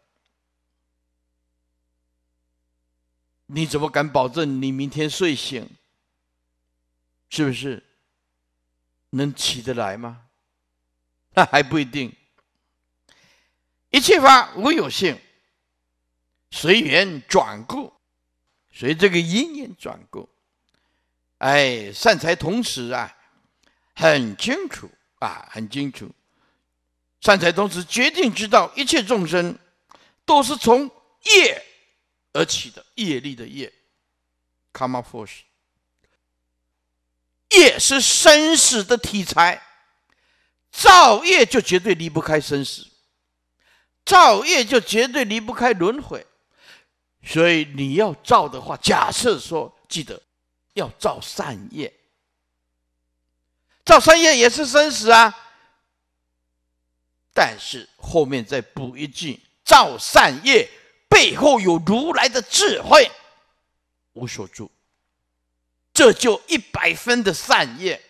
S1: 你怎么敢保证你明天睡醒，是不是能起得来吗？那还不一定。一切法无有性，随缘转过，随这个因缘转过。哎，善财童子啊，很清楚啊，很清楚。善财童子决定知道一切众生都是从业而起的业力的业，karma force。业是生死的题材，造业就绝对离不开生死，造业就绝对离不开轮回。所以你要造的话，假设说记得。要造善业，造善业也是生死啊。但是后面再补一句，造善业背后有如来的智慧，无所住，这就一百分的善业。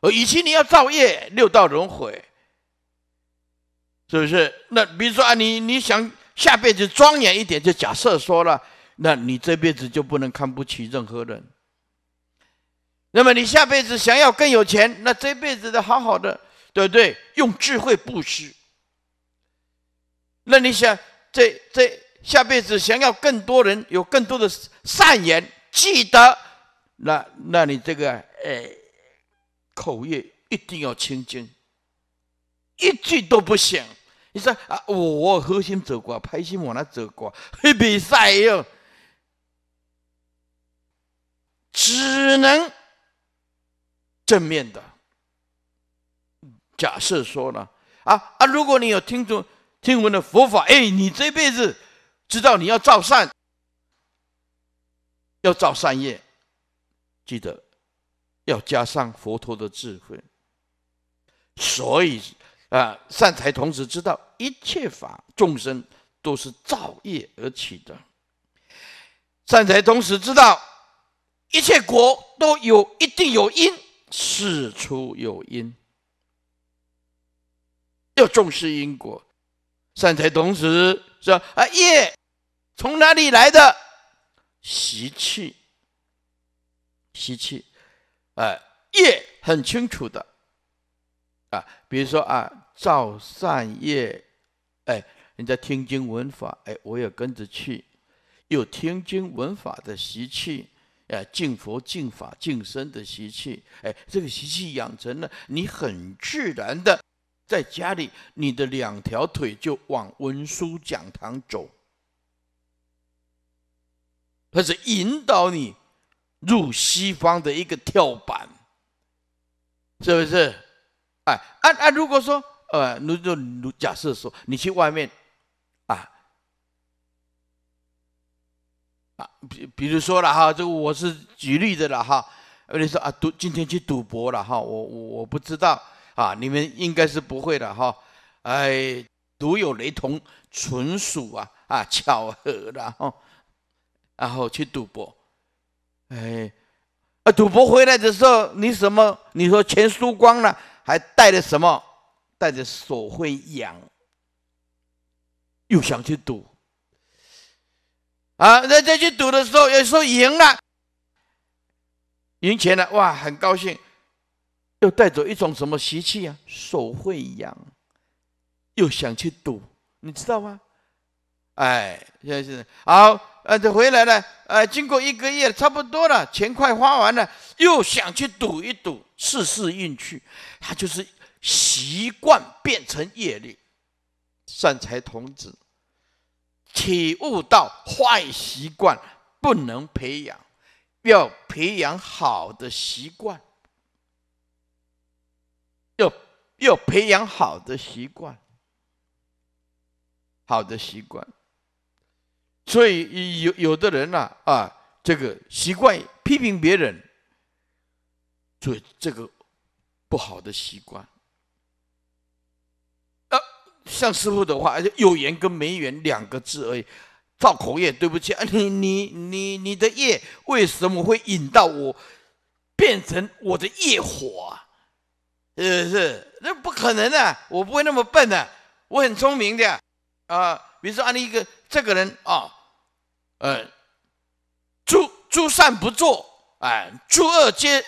S1: 而与其你要造业，六道轮回，是不是？那比如说啊，你你想下辈子庄严一点，就假设说了。那你这辈子就不能看不起任何人。那么你下辈子想要更有钱，那这辈子的好好的，对不对？用智慧布施。那你想，这这下辈子想要更多人有更多的善言，记得，那那你这个呃口业一定要清净，一句都不行。你说啊，我核心走过，拍心往那走过，黑 (laughs) 比赛哟？只能正面的假设说呢，啊啊！如果你有听众听闻的佛法，哎，你这辈子知道你要造善，要造善业，记得要加上佛陀的智慧。所以啊，善财同时知道一切法众生都是造业而起的，善财同时知道。一切果都有一定有因，事出有因，要重视因果，善财童子说：“啊业从哪里来的？习气，习气，哎，业很清楚的，啊，比如说啊，造善业，哎，人家听经闻法，哎，我也跟着去，有听经闻法的习气。”哎，敬佛、敬法、敬身的习气，哎，这个习气养成了，你很自然的在家里，你的两条腿就往文殊讲堂走，它是引导你入西方的一个跳板，是不是？哎，啊啊，如果说，呃，如就如假设说，你去外面。啊，比，比如说了哈，这个我是举例的了哈。人说啊，赌，今天去赌博了哈，我我我不知道啊，你们应该是不会的哈。哎，独有雷同，纯属啊啊巧合了哈。然后去赌博，哎，啊赌博回来的时候，你什么？你说钱输光了，还带着什么？带着手会痒，又想去赌。啊，那再去赌的时候，有时候赢了，赢钱了，哇，很高兴，又带走一种什么习气呀？手会痒，又想去赌，你知道吗？哎，现在是好，呃，就回来了，呃，经过一个月，差不多了，钱快花完了，又想去赌一赌，试试运气。他就是习惯变成业力，善财童子。体悟到坏习惯不能培养，要培养好的习惯，要要培养好的习惯，好的习惯。所以有有的人呢，啊，这个习惯批评别人，做这个不好的习惯。像师傅的话，而且有缘跟没缘两个字而已，造口业，对不起啊！(laughs) 你你你你的业为什么会引到我，变成我的业火？是不是？那不可能的，我不会那么笨的，我很聪明的啊！比如说，按你一个这个人啊，呃，诸诸善不作，哎，诸恶皆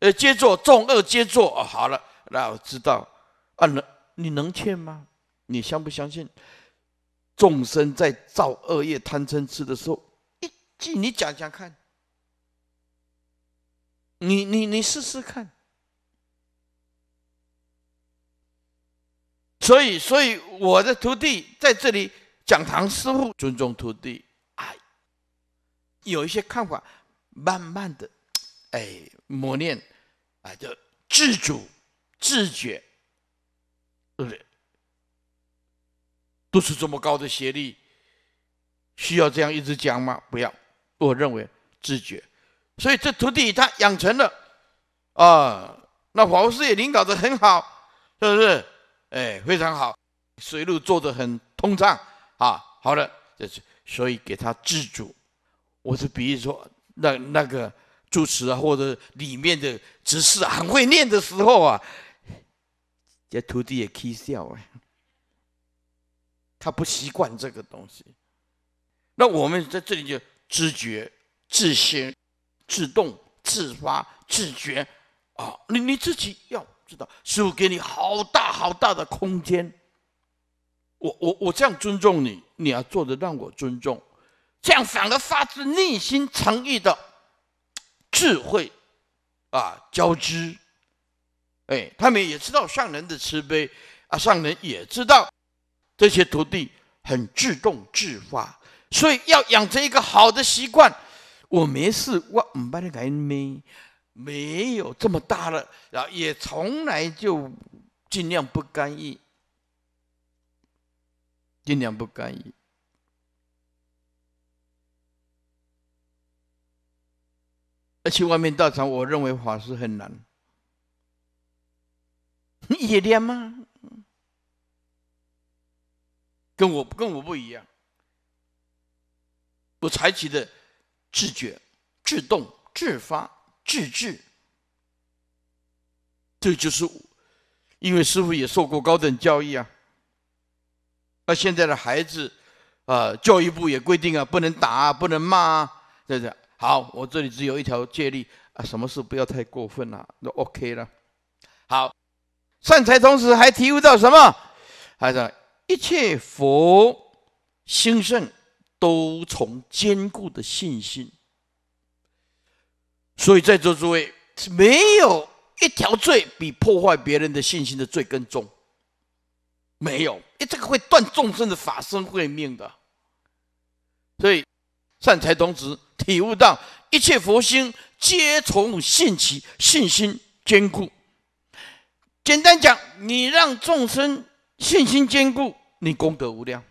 S1: 呃皆作，众恶皆作。好了，那我知道啊，能你能欠吗？你相不相信？众生在造恶业、贪嗔痴的时候，一记你讲讲看，你你你试试看。所以，所以我的徒弟在这里讲堂，师傅尊重徒弟哎，有一些看法，慢慢的，哎，磨练，哎，就自主、自觉，对不对？都是这么高的学历，需要这样一直讲吗？不要，我认为自觉。所以这徒弟他养成了啊，那法师也领导的很好，是不是？哎，非常好，水路做的很通畅啊。好了，这是所以给他自主。我是比喻说，那那个住持啊，或者里面的执事啊，很会念的时候啊，这徒弟也开笑啊。他不习惯这个东西，那我们在这里就知觉、自心、自动、自发、自觉啊！你你自己要知道，师傅给你好大好大的空间，我我我这样尊重你，你要做的让我尊重，这样反而发自内心诚意的智慧啊交织，哎，他们也知道上人的慈悲啊，上人也知道。这些徒弟很自动自发，所以要养成一个好的习惯。我没事，我唔帮你改咩，没有这么大了，然后也从来就尽量不干预，尽量不干预。而且外面道场，我认为法师很难，你也练吗？跟我跟我不一样，我采取的自觉、自动、自发、自治，这就是因为师傅也受过高等教育啊。那现在的孩子，呃，教育部也规定啊，不能打，啊，不能骂，对不对？好，我这里只有一条戒律啊，什么事不要太过分了，那 OK 了。好，善财同时还体会到什么？还是？一切佛兴盛都从坚固的信心，所以在座诸位没有一条罪比破坏别人的信心的罪更重，没有，这个会断众生的法身慧命的。所以善财童子体悟到一切佛心皆从信起，信心坚固。简单讲，你让众生。信心坚固，你功德无量。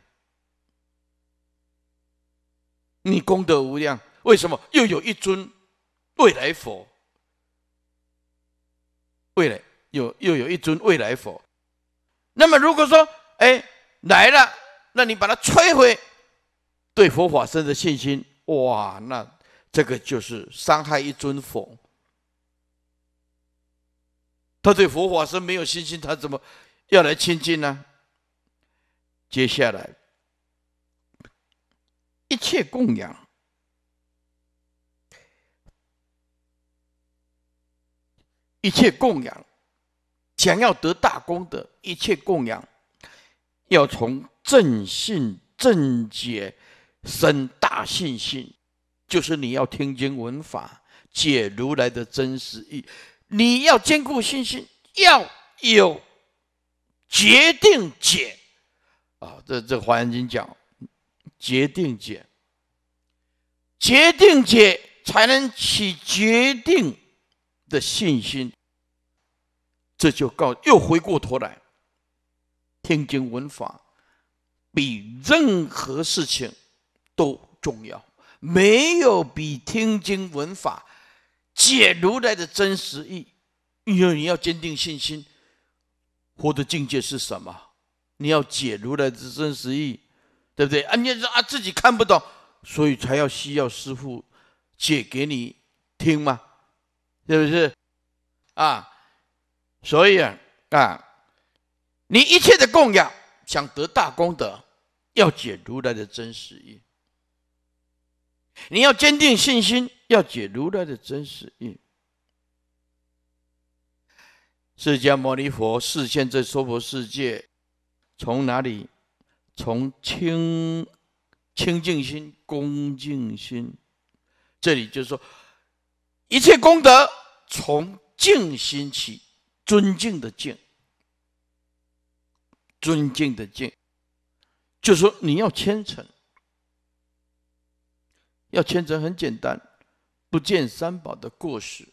S1: 你功德无量，为什么又有一尊未来佛？未来有又有一尊未来佛。那么如果说，哎来了，那你把它摧毁，对佛法生的信心，哇，那这个就是伤害一尊佛。他对佛法生没有信心，他怎么？要来亲近呢？接下来，一切供养，一切供养，想要得大功德，一切供养，要从正信正解生大信心，就是你要听经闻法，解如来的真实意，你要坚固信心，要有。决定解，啊，这这黄严金讲，决定解，决定解才能起决定的信心。这就告，又回过头来，听经闻法比任何事情都重要，没有比听经闻法解如来的真实意，因为你要坚定信心。佛的境界是什么？你要解如来的真实意，对不对啊？你啊自己看不懂，所以才要需要师傅解给你听嘛，是不是啊？所以啊啊，你一切的供养，想得大功德，要解如来的真实意。你要坚定信心，要解如来的真实意。释迦牟尼佛示现在娑婆世界，从哪里？从清清净心、恭敬心。这里就是说，一切功德从静心起，尊敬的敬，尊敬的敬，就是说你要虔诚。要虔诚很简单，不见三宝的过失。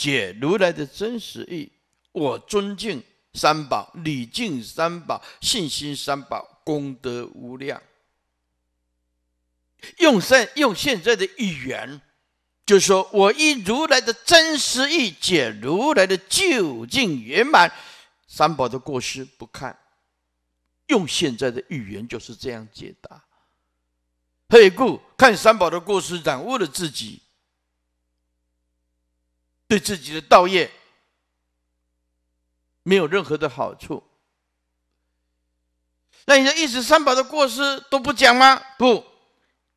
S1: 解如来的真实意，我尊敬三宝，礼敬三宝，信心三宝，功德无量。用现用现在的语言，就说我依如来的真实意解如来的究竟圆满，三宝的过失不看。用现在的语言就是这样解答。何故看三宝的过失，染污了自己？对自己的道业没有任何的好处，那你的一时三宝的过失都不讲吗？不，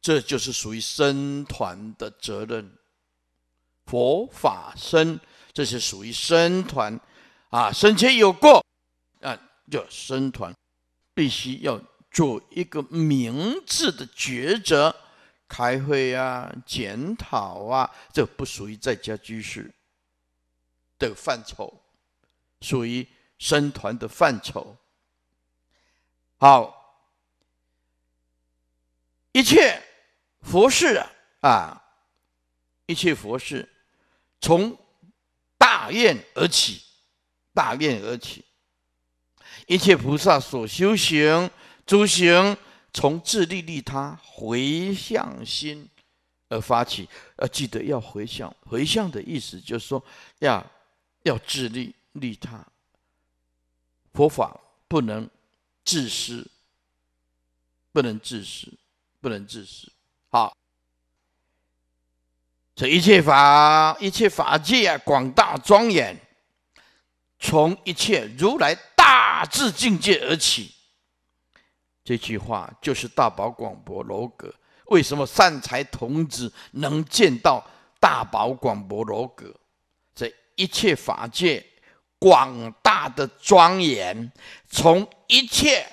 S1: 这就是属于僧团的责任。佛法僧，这是属于僧团啊。生前有过啊，叫僧团必须要做一个明智的抉择。开会啊，检讨啊，这不属于在家居士。的范畴，属于生团的范畴。好，一切佛事啊，啊，一切佛事从大愿而起，大愿而起。一切菩萨所修行诸行，从自利利他回向心而发起。要记得，要回向。回向的意思就是说要要自利利他，佛法不能自私，不能自私，不能自私。好，这一切法，一切法界啊，广大庄严，从一切如来大智境界而起。这句话就是大宝广博楼阁。为什么善财童子能见到大宝广博楼阁？一切法界广大的庄严，从一切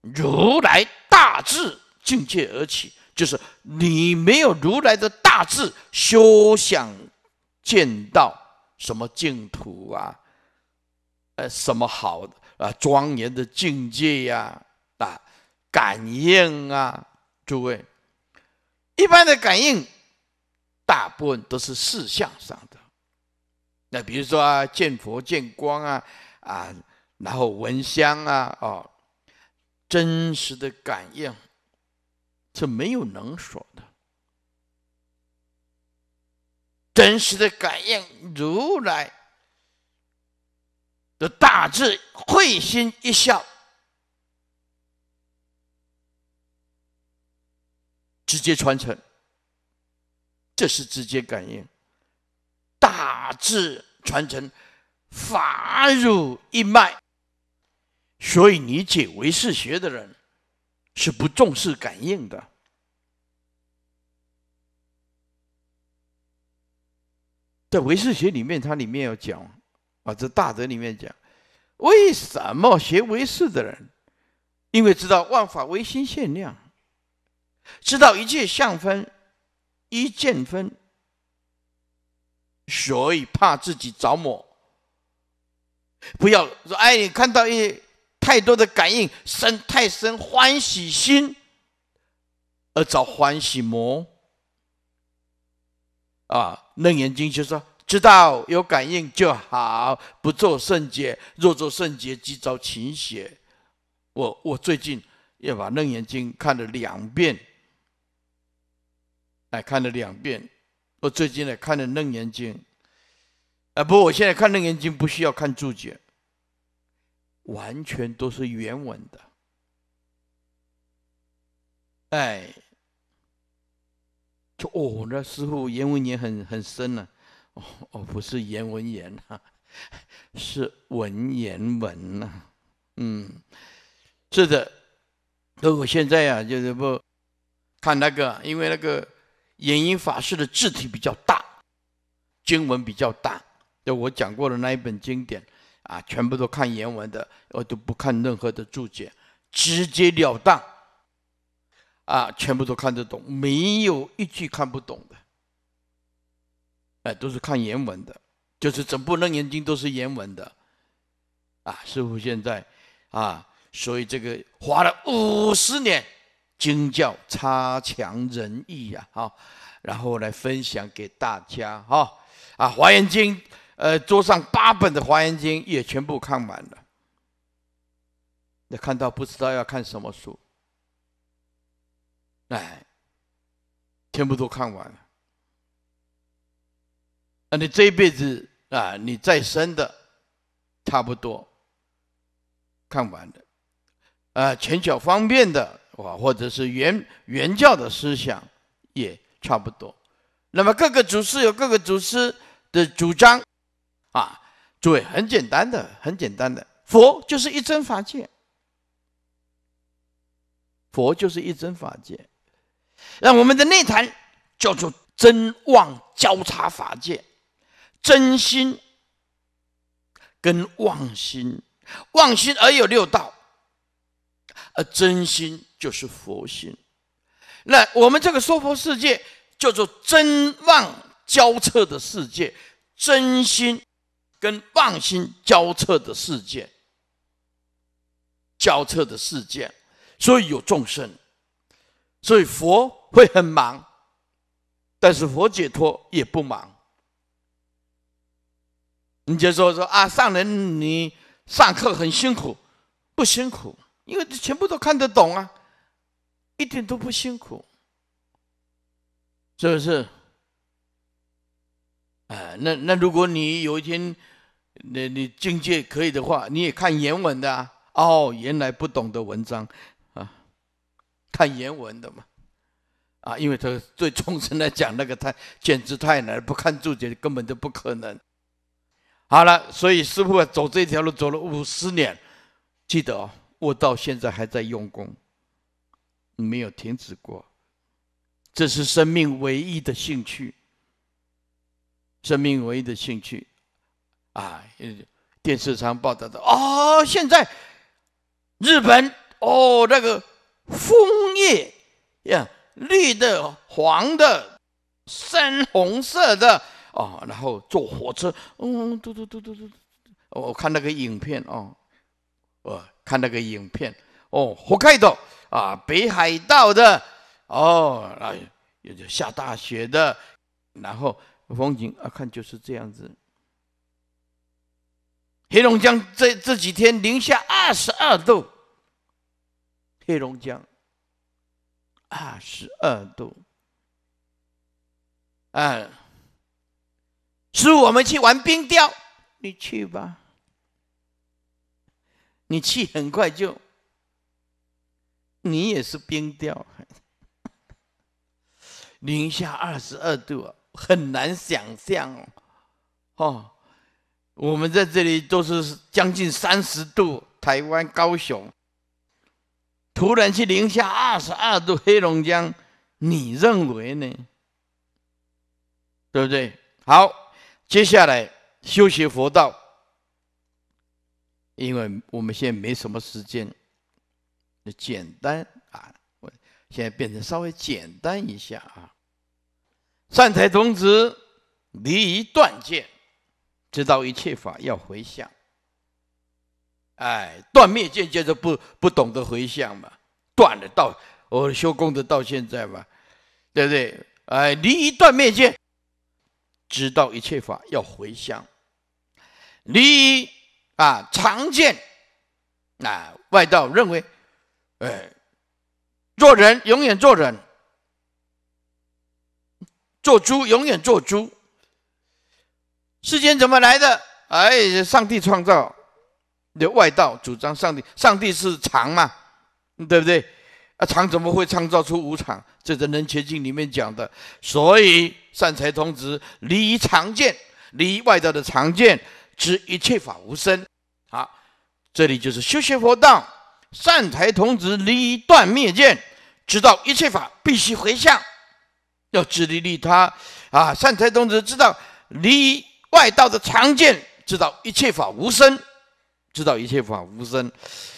S1: 如来大智境界而起。就是你没有如来的大智，休想见到什么净土啊，呃，什么好啊庄严的境界呀啊，感应啊，诸位一般的感应，大部分都是事相上的。那比如说啊，见佛见光啊，啊，然后闻香啊，哦，真实的感应是没有能说的，真实的感应，如来的大智会心一笑，直接传承，这是直接感应，大智。传承法乳一脉，所以理解唯识学的人是不重视感应的。在唯识学里面，它里面有讲啊，这大德里面讲，为什么学唯识的人？因为知道万法唯心限量，知道一切相分一见分。所以怕自己着魔，不要说哎，你看到一太多的感应，生太生欢喜心而找欢喜魔啊！楞严经就说：知道有感应就好，不做圣洁；若做圣洁，即遭情邪。我我最近要把楞严经看了两遍，哎，看了两遍。我最近呢看了《楞严经》，啊不，我现在看《楞严经》不需要看注解，完全都是原文的。哎，就哦，那师傅言文言很很深呢，哦哦，不是言文言啊，(laughs) 是文言文呢。嗯，是的，那我现在呀就是不看那个，因为那个。眼音法师的字体比较大，经文比较大。就我讲过的那一本经典啊，全部都看原文的，我都不看任何的注解，直截了当，啊，全部都看得懂，没有一句看不懂的。哎，都是看原文的，就是整部楞严经都是原文的，啊，师傅现在，啊，所以这个花了五十年。经教差强人意呀，哈，然后来分享给大家，哈，啊，《华严经》呃，桌上八本的《华严经》也全部看完了，那看到不知道要看什么书，哎，全部都看完了，那你这一辈子啊，你再生的，差不多看完了，啊，拳脚方便的。哇，或者是原原教的思想也差不多。那么各个祖师有各个祖师的主张啊。诸位很简单的，很简单的，佛就是一真法界，佛就是一真法界。让我们的内坛叫做真妄交叉法界，真心跟妄心，妄心而有六道，而真心。就是佛心，那我们这个娑婆世界叫做真妄交彻的世界，真心跟妄心交彻的世界，交彻的世界，所以有众生，所以佛会很忙，但是佛解脱也不忙。你就说说啊，上人你上课很辛苦，不辛苦，因为全部都看得懂啊。一点都不辛苦，是不是？哎，那那如果你有一天，你你境界可以的话，你也看原文的啊。哦。原来不懂的文章啊，看原文的嘛，啊，因为他对众生来讲，那个太简直太难，不看注解根本就不可能。好了，所以师傅走这条路走了五十年，记得哦，我到现在还在用功。没有停止过，这是生命唯一的兴趣。生命唯一的兴趣，啊！电视上报道的啊，现在日本哦，那个枫叶呀，绿的、黄的、深红色的啊，然后坐火车，嗯，嘟嘟嘟嘟嘟，我我看那个影片哦，我看那个影片。哦，北海道啊，北海道的哦，那也就下大雪的，然后风景啊，看就是这样子。黑龙江这这几天零下二十二度，黑龙江二十二度，哎，是我们去玩冰雕，你去吧，你去很快就。你也是冰雕，(laughs) 零下二十二度啊，很难想象哦。哦，我们在这里都是将近三十度，台湾高雄，突然去零下二十二度，黑龙江，你认为呢？对不对？好，接下来修学佛道，因为我们现在没什么时间。就简单啊！我现在变成稍微简单一下啊。善财童子离一断见，知道一切法要回向。哎，断灭见就是不不懂得回向嘛，断了道。我修功德到现在嘛，对不对？哎，离一断灭见，知道一切法要回向。离啊，常见啊，外道认为。哎，做人永远做人，做猪永远做猪。世间怎么来的？哎，上帝创造的外道主张上帝，上帝是常嘛，对不对？啊，常怎么会创造出无常？这《人前经》里面讲的。所以善财童子离常见，离外道的常见，知一切法无生。好，这里就是修学佛道。善财童子离断灭见，知道一切法必须回向，要自利利他啊！善财童子知道离外道的常见，知道一切法无生，知道一切法无生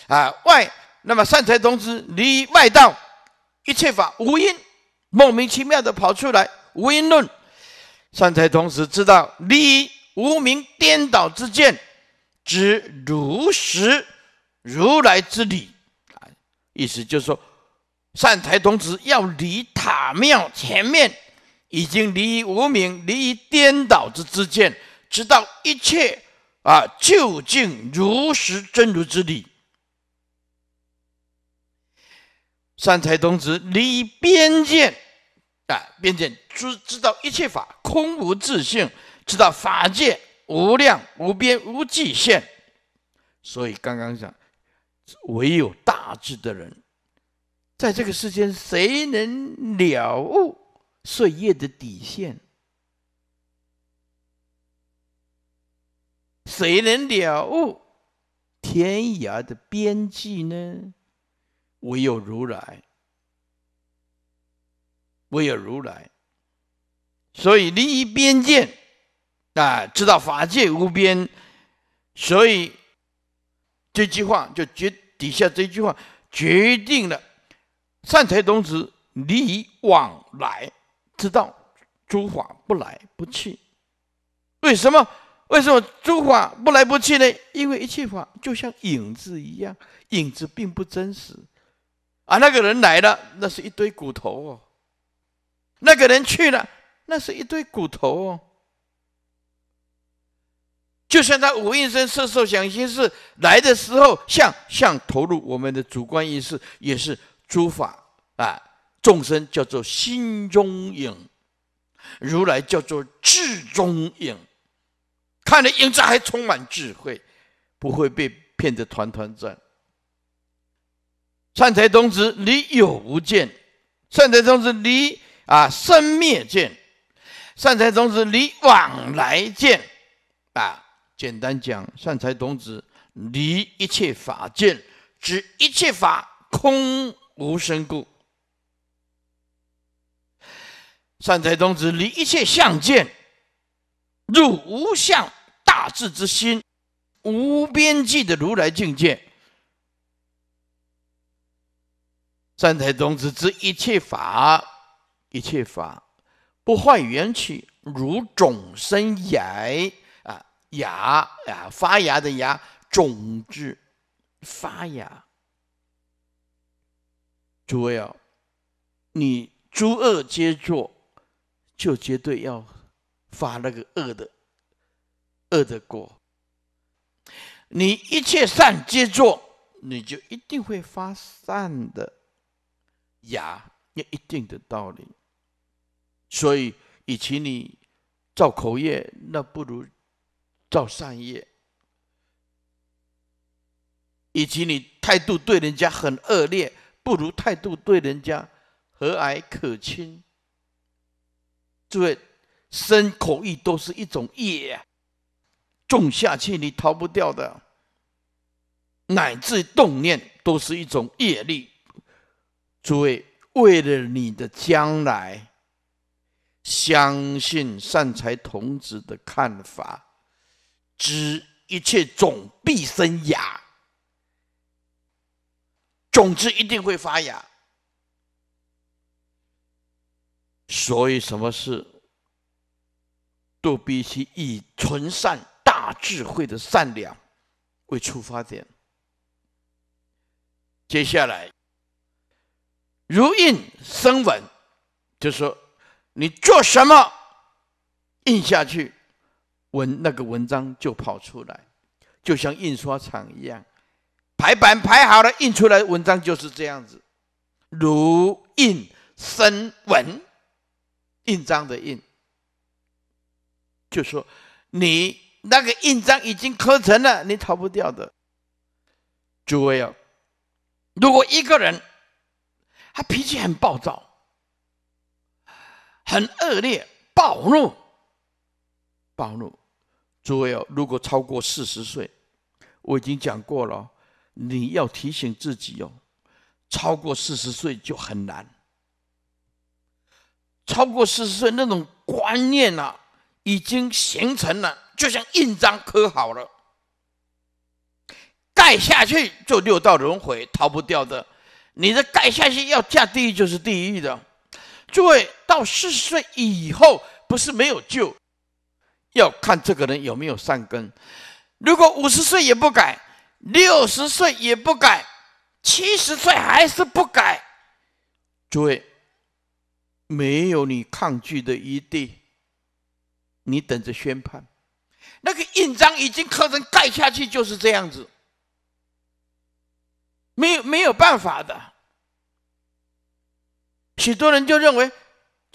S1: 啊！外那么善财童子离外道，一切法无因，莫名其妙的跑出来无因论。善财童子知道离无名颠倒之见，知如实。如来之理啊，意思就是说，善财童子要离塔庙前面，已经离无明、离颠倒之之见，知道一切啊究竟如实真如之理。善财童子离边见啊，边见知知道一切法空无自性，知道法界无量无边无际限，所以刚刚讲。唯有大智的人，在这个世间，谁能了悟岁月的底线？谁能了悟天涯的边际呢？唯有如来，唯有如来。所以离边见，啊，知道法界无边，所以。这句话就决底下这句话决定了善财童子离往来之道，诸法不来不去。为什么？为什么诸法不来不去呢？因为一切法就像影子一样，影子并不真实啊。那个人来了，那是一堆骨头哦；那个人去了，那是一堆骨头哦。就算他无蕴声色受想行识来的时候，像像投入我们的主观意识，也是诸法啊，众生叫做心中影，如来叫做智中影。看了影子还充满智慧，不会被骗得团团转。善财童子，你有无见？善财童子，你啊生灭见？善财童子，你往来见？啊！简单讲，善财童子离一切法见，知一切法空无生故；善财童子离一切相见，入无相大智之心，无边际的如来境界。善财童子知一切法，一切法不坏缘起，如种生也。芽呀，发芽的芽，种子发芽。诸位啊，你诸恶皆作，就绝对要发那个恶的恶的果；你一切善皆作，你就一定会发善的芽。有一定的道理，所以与其你造口业，那不如。造善业，以及你态度对人家很恶劣，不如态度对人家和蔼可亲。诸位，生口意都是一种业，种下去你逃不掉的；乃至动念都是一种业力。诸位，为了你的将来，相信善财童子的看法。知一切种必生芽，种子一定会发芽。所以，什么事都必须以纯善、大智慧的善良为出发点。接下来，如印生闻，就说你做什么印下去。文那个文章就跑出来，就像印刷厂一样，排版排好了印出来，文章就是这样子，如印生文，印章的印，就说你那个印章已经刻成了，你逃不掉的。诸位哦，如果一个人他脾气很暴躁，很恶劣，暴怒，暴怒。诸位哦，如果超过四十岁，我已经讲过了，你要提醒自己哦，超过四十岁就很难。超过四十岁那种观念啊，已经形成了，就像印章刻好了，盖下去就六道轮回逃不掉的。你的盖下去要下地狱就是地狱的。诸位到四十岁以后，不是没有救。要看这个人有没有善根。如果五十岁也不改，六十岁也不改，七十岁还是不改，诸位，没有你抗拒的余地，你等着宣判，那个印章已经刻成，盖下去就是这样子，没有没有办法的。许多人就认为。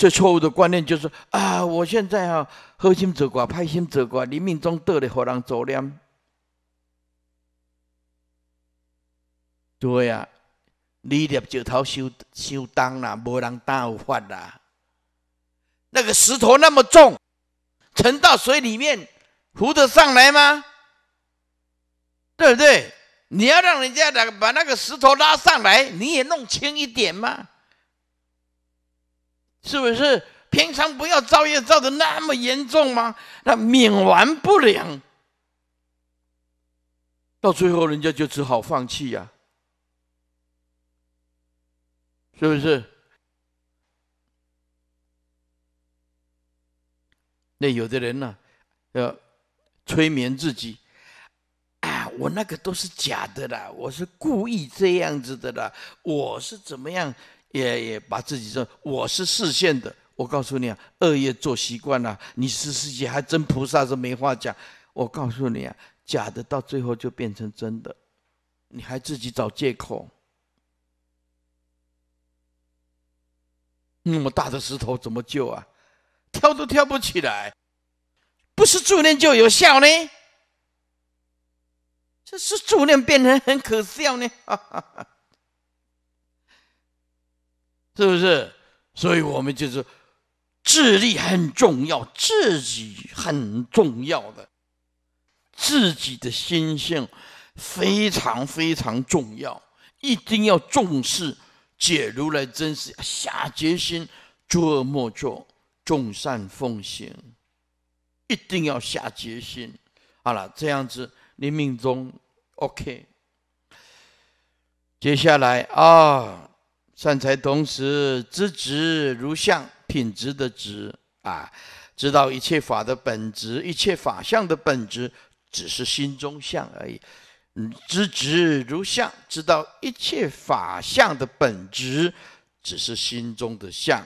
S1: 最错误的观念就是啊，我现在啊，喝心则寡，拍心则寡。你命中得的何人做良？对呀，你立石头修修当啦，没人当有法啦。那个石头那么重，沉到水里面浮得上来吗？对不对？你要让人家来把那个石头拉上来，你也弄轻一点吗？是不是平常不要造业造的那么严重吗？那冥顽不灵，到最后人家就只好放弃呀，是不是？那有的人呢，呃，催眠自己，啊，我那个都是假的啦，我是故意这样子的啦，我是怎么样？也也把自己说我是视线的，我告诉你啊，恶业做习惯了，你十世界还真菩萨是没话讲。我告诉你啊，假的到最后就变成真的，你还自己找借口。那么大的石头怎么救啊？跳都跳不起来，不是助念就有效呢？这是助念变成很可笑呢？哈哈哈。是不是？所以，我们就是智力很重要，自己很重要的，自己的心性非常非常重要，一定要重视。解如来真是下决心，诸恶莫作，众善奉行，一定要下决心。好了，这样子，你命中 OK。接下来啊。善财同时知执如相品质的直啊，知道一切法的本质，一切法相的本质只是心中相而已。嗯，知执如相，知道一切法相的本质只是心中的相。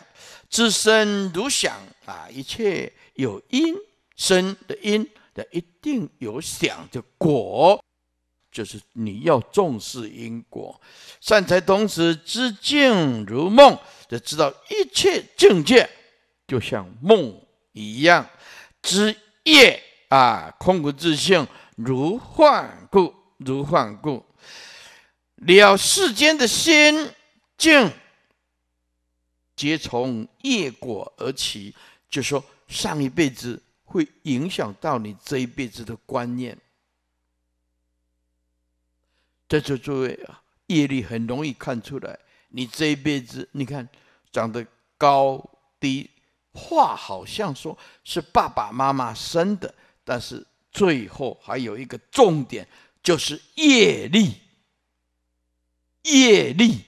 S1: 知生如想啊，一切有因生的因，的一定有想的果。就是你要重视因果，善财童子知境如梦，就知道一切境界就像梦一样；知业啊，空无自性如幻故，如幻故。了世间的心境，皆从业果而起，就说上一辈子会影响到你这一辈子的观念。这诸位啊，业力很容易看出来。你这一辈子，你看长得高低，话好像说是爸爸妈妈生的，但是最后还有一个重点，就是业力，业力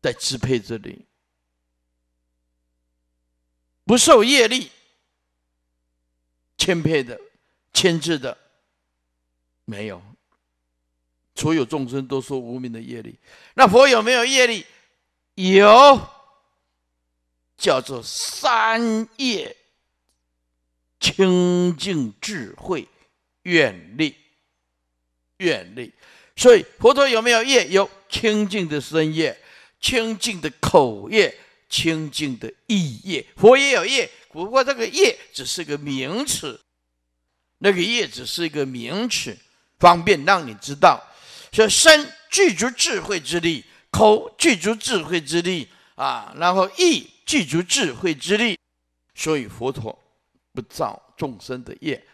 S1: 在支配这里，不受业力牵佩的。牵制的没有，所有众生都说无名的业力。那佛有没有业力？有，叫做三业：清净、智慧、愿力、愿力。所以佛陀有没有业？有，清净的身业、清净的口业、清净的意业。佛也有业，不过这个业只是个名词。那个业只是一个名词，方便让你知道，说身具足智慧之力，口具足智慧之力啊，然后意具足智慧之力，所以佛陀不造众生的业，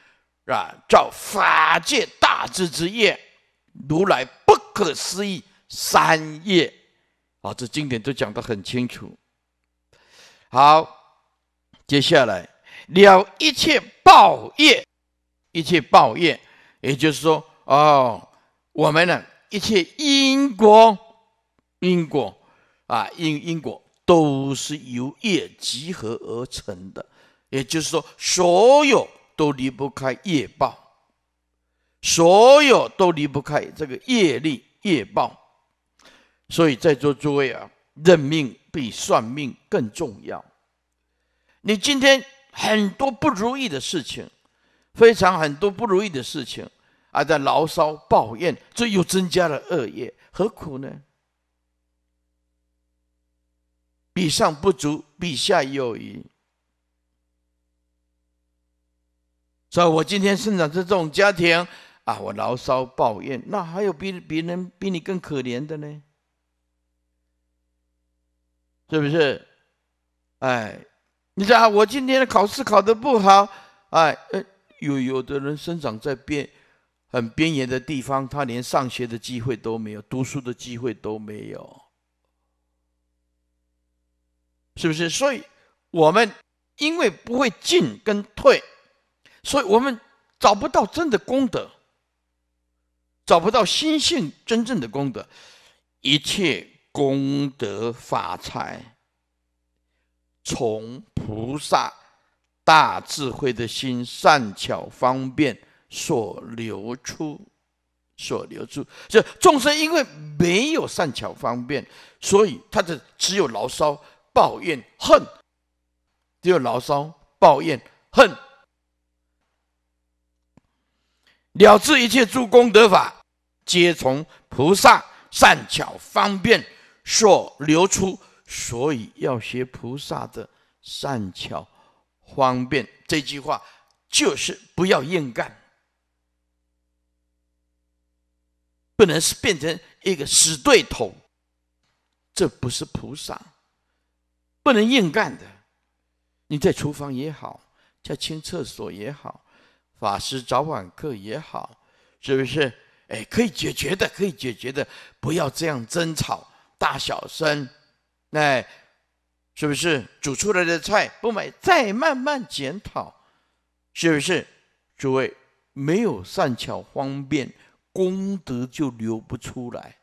S1: 啊，造法界大智之业，如来不可思议三业啊，这经典都讲得很清楚。好，接下来了，一切报业。一切报怨，也就是说，哦，我们呢，一切因果、因果啊、因因果都是由业集合而成的。也就是说，所有都离不开业报，所有都离不开这个业力、业报。所以，在座诸位啊，认命比算命更重要。你今天很多不如意的事情。非常很多不如意的事情，而在牢骚抱怨，这又增加了恶业，何苦呢？比上不足，比下有余。所以，我今天生长在这种家庭啊，我牢骚抱怨，那还有比别人比你更可怜的呢？是不是？哎，你知道我今天的考试考得不好，哎，呃。有有的人生长在边很边缘的地方，他连上学的机会都没有，读书的机会都没有，是不是？所以我们因为不会进跟退，所以我们找不到真的功德，找不到心性真正的功德，一切功德法财从菩萨。大智慧的心善巧方便所流出，所流出，这众生因为没有善巧方便，所以他的只有牢骚、抱怨、恨，只有牢骚、抱怨、恨。了知一切诸功德法，皆从菩萨善巧方便所流出，所以要学菩萨的善巧。方便这句话就是不要硬干，不能是变成一个死对头，这不是菩萨，不能硬干的。你在厨房也好，在清厕所也好，法师早晚课也好，是不是？哎，可以解决的，可以解决的，不要这样争吵，大小声，哎。是不是煮出来的菜不买，再慢慢检讨？是不是？诸位没有善巧方便，功德就流不出来。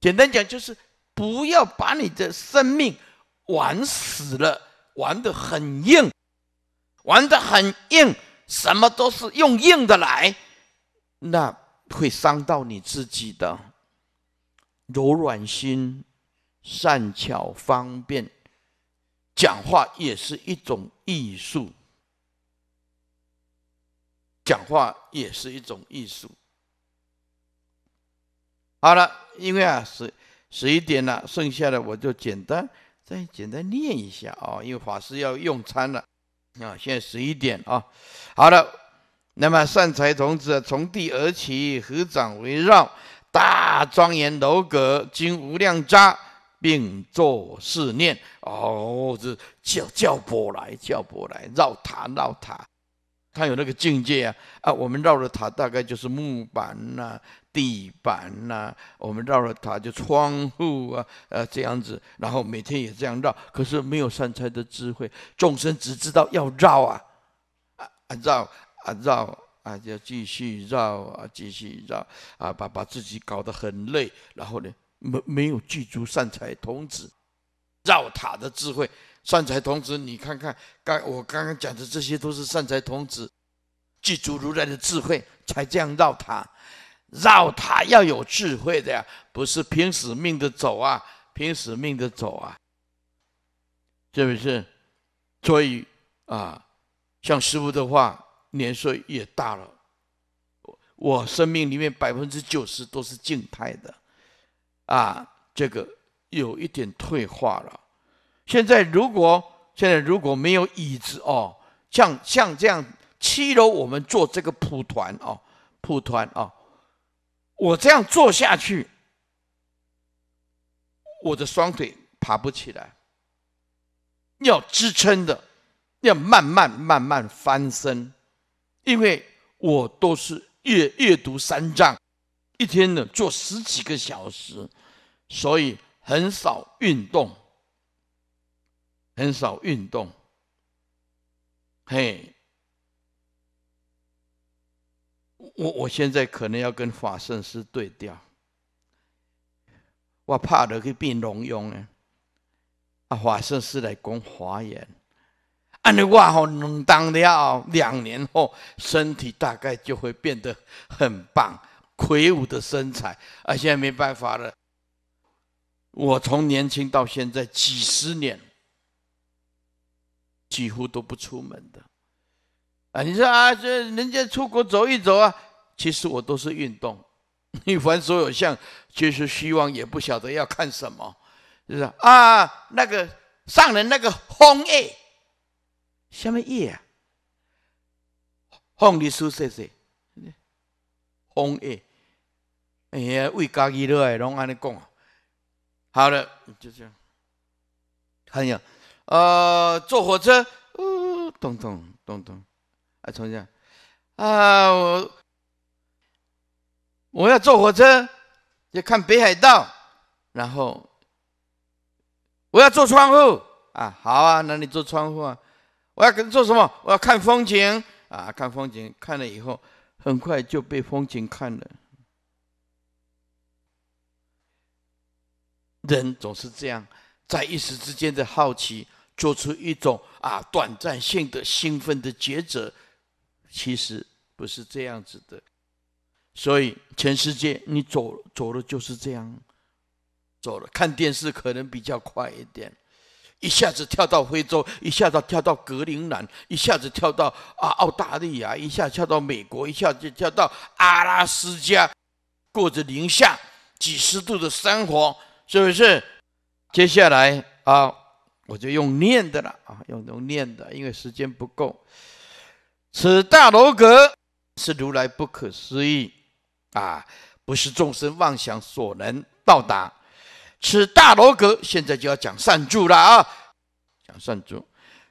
S1: 简单讲，就是不要把你的生命玩死了，玩的很硬，玩的很硬，什么都是用硬的来，那会伤到你自己的柔软心。善巧方便，讲话也是一种艺术。讲话也是一种艺术。好了，因为啊十十一点了，剩下的我就简单再简单念一下啊，因为法师要用餐了啊，现在十一点啊。好了，那么善财童子从地而起，合掌围绕大庄严楼阁，经无量刹。并做试念哦，这叫叫佛来，叫佛来绕塔绕塔，他有那个境界啊啊！我们绕了塔，大概就是木板呐、地板呐，我们绕了塔就窗户啊，呃这样子，然后每天也这样绕。可是没有善财的智慧，众生只知道要绕啊啊绕啊绕啊，就继续绕啊继续绕啊，把把自己搞得很累，然后呢？没没有具足善财童子绕塔的智慧，善财童子，你看看刚我刚刚讲的这些都是善财童子具足如来的智慧才这样绕塔，绕塔要有智慧的呀，不是拼死命的走啊，拼死命的走啊，是不是？所以啊，像师傅的话，年岁也大了，我我生命里面百分之九十都是静态的。啊，这个有一点退化了。现在如果现在如果没有椅子哦，像像这样七楼，我们做这个蒲团哦，蒲团哦，我这样做下去，我的双腿爬不起来，要支撑的，要慢慢慢慢翻身，因为我都是阅阅读三藏。一天呢，做十几个小时，所以很少运动，很少运动。嘿，我我现在可能要跟法圣师对调，我怕可去变龙庸啊，阿法圣师来讲华严，按的话吼能当了，两年后身体大概就会变得很棒。魁梧的身材，啊，现在没办法了。我从年轻到现在几十年，几乎都不出门的。啊，你说啊，这人家出国走一走啊，其实我都是运动。(laughs) 你凡所有相，就是希望也不晓得要看什么，就是啊，那个上人那个红叶，什么叶啊？红的树，谢谢。红叶。哎呀，为家己了来拢安尼讲。好了，就这样。哎呀，呃，坐火车，呜，咚咚咚咚。啊，从这啊，我我要坐火车，要看北海道。然后，我要坐窗户啊，好啊，那你坐窗户啊？我要跟坐什么？我要看风景啊，看风景，看了以后，很快就被风景看了。人总是这样，在一时之间的好奇，做出一种啊短暂性的兴奋的抉择，其实不是这样子的。所以全世界，你走走了就是这样走了。看电视可能比较快一点，一下子跳到非洲，一下子跳到格陵兰，一下子跳到啊澳大利亚，一下跳到美国，一下就跳到阿拉斯加，过着零下几十度的生活。是不是？接下来啊，我就用念的了啊，用用念的，因为时间不够。此大楼阁是如来不可思议啊，不是众生妄想所能到达。此大楼阁现在就要讲善住了啊，讲善住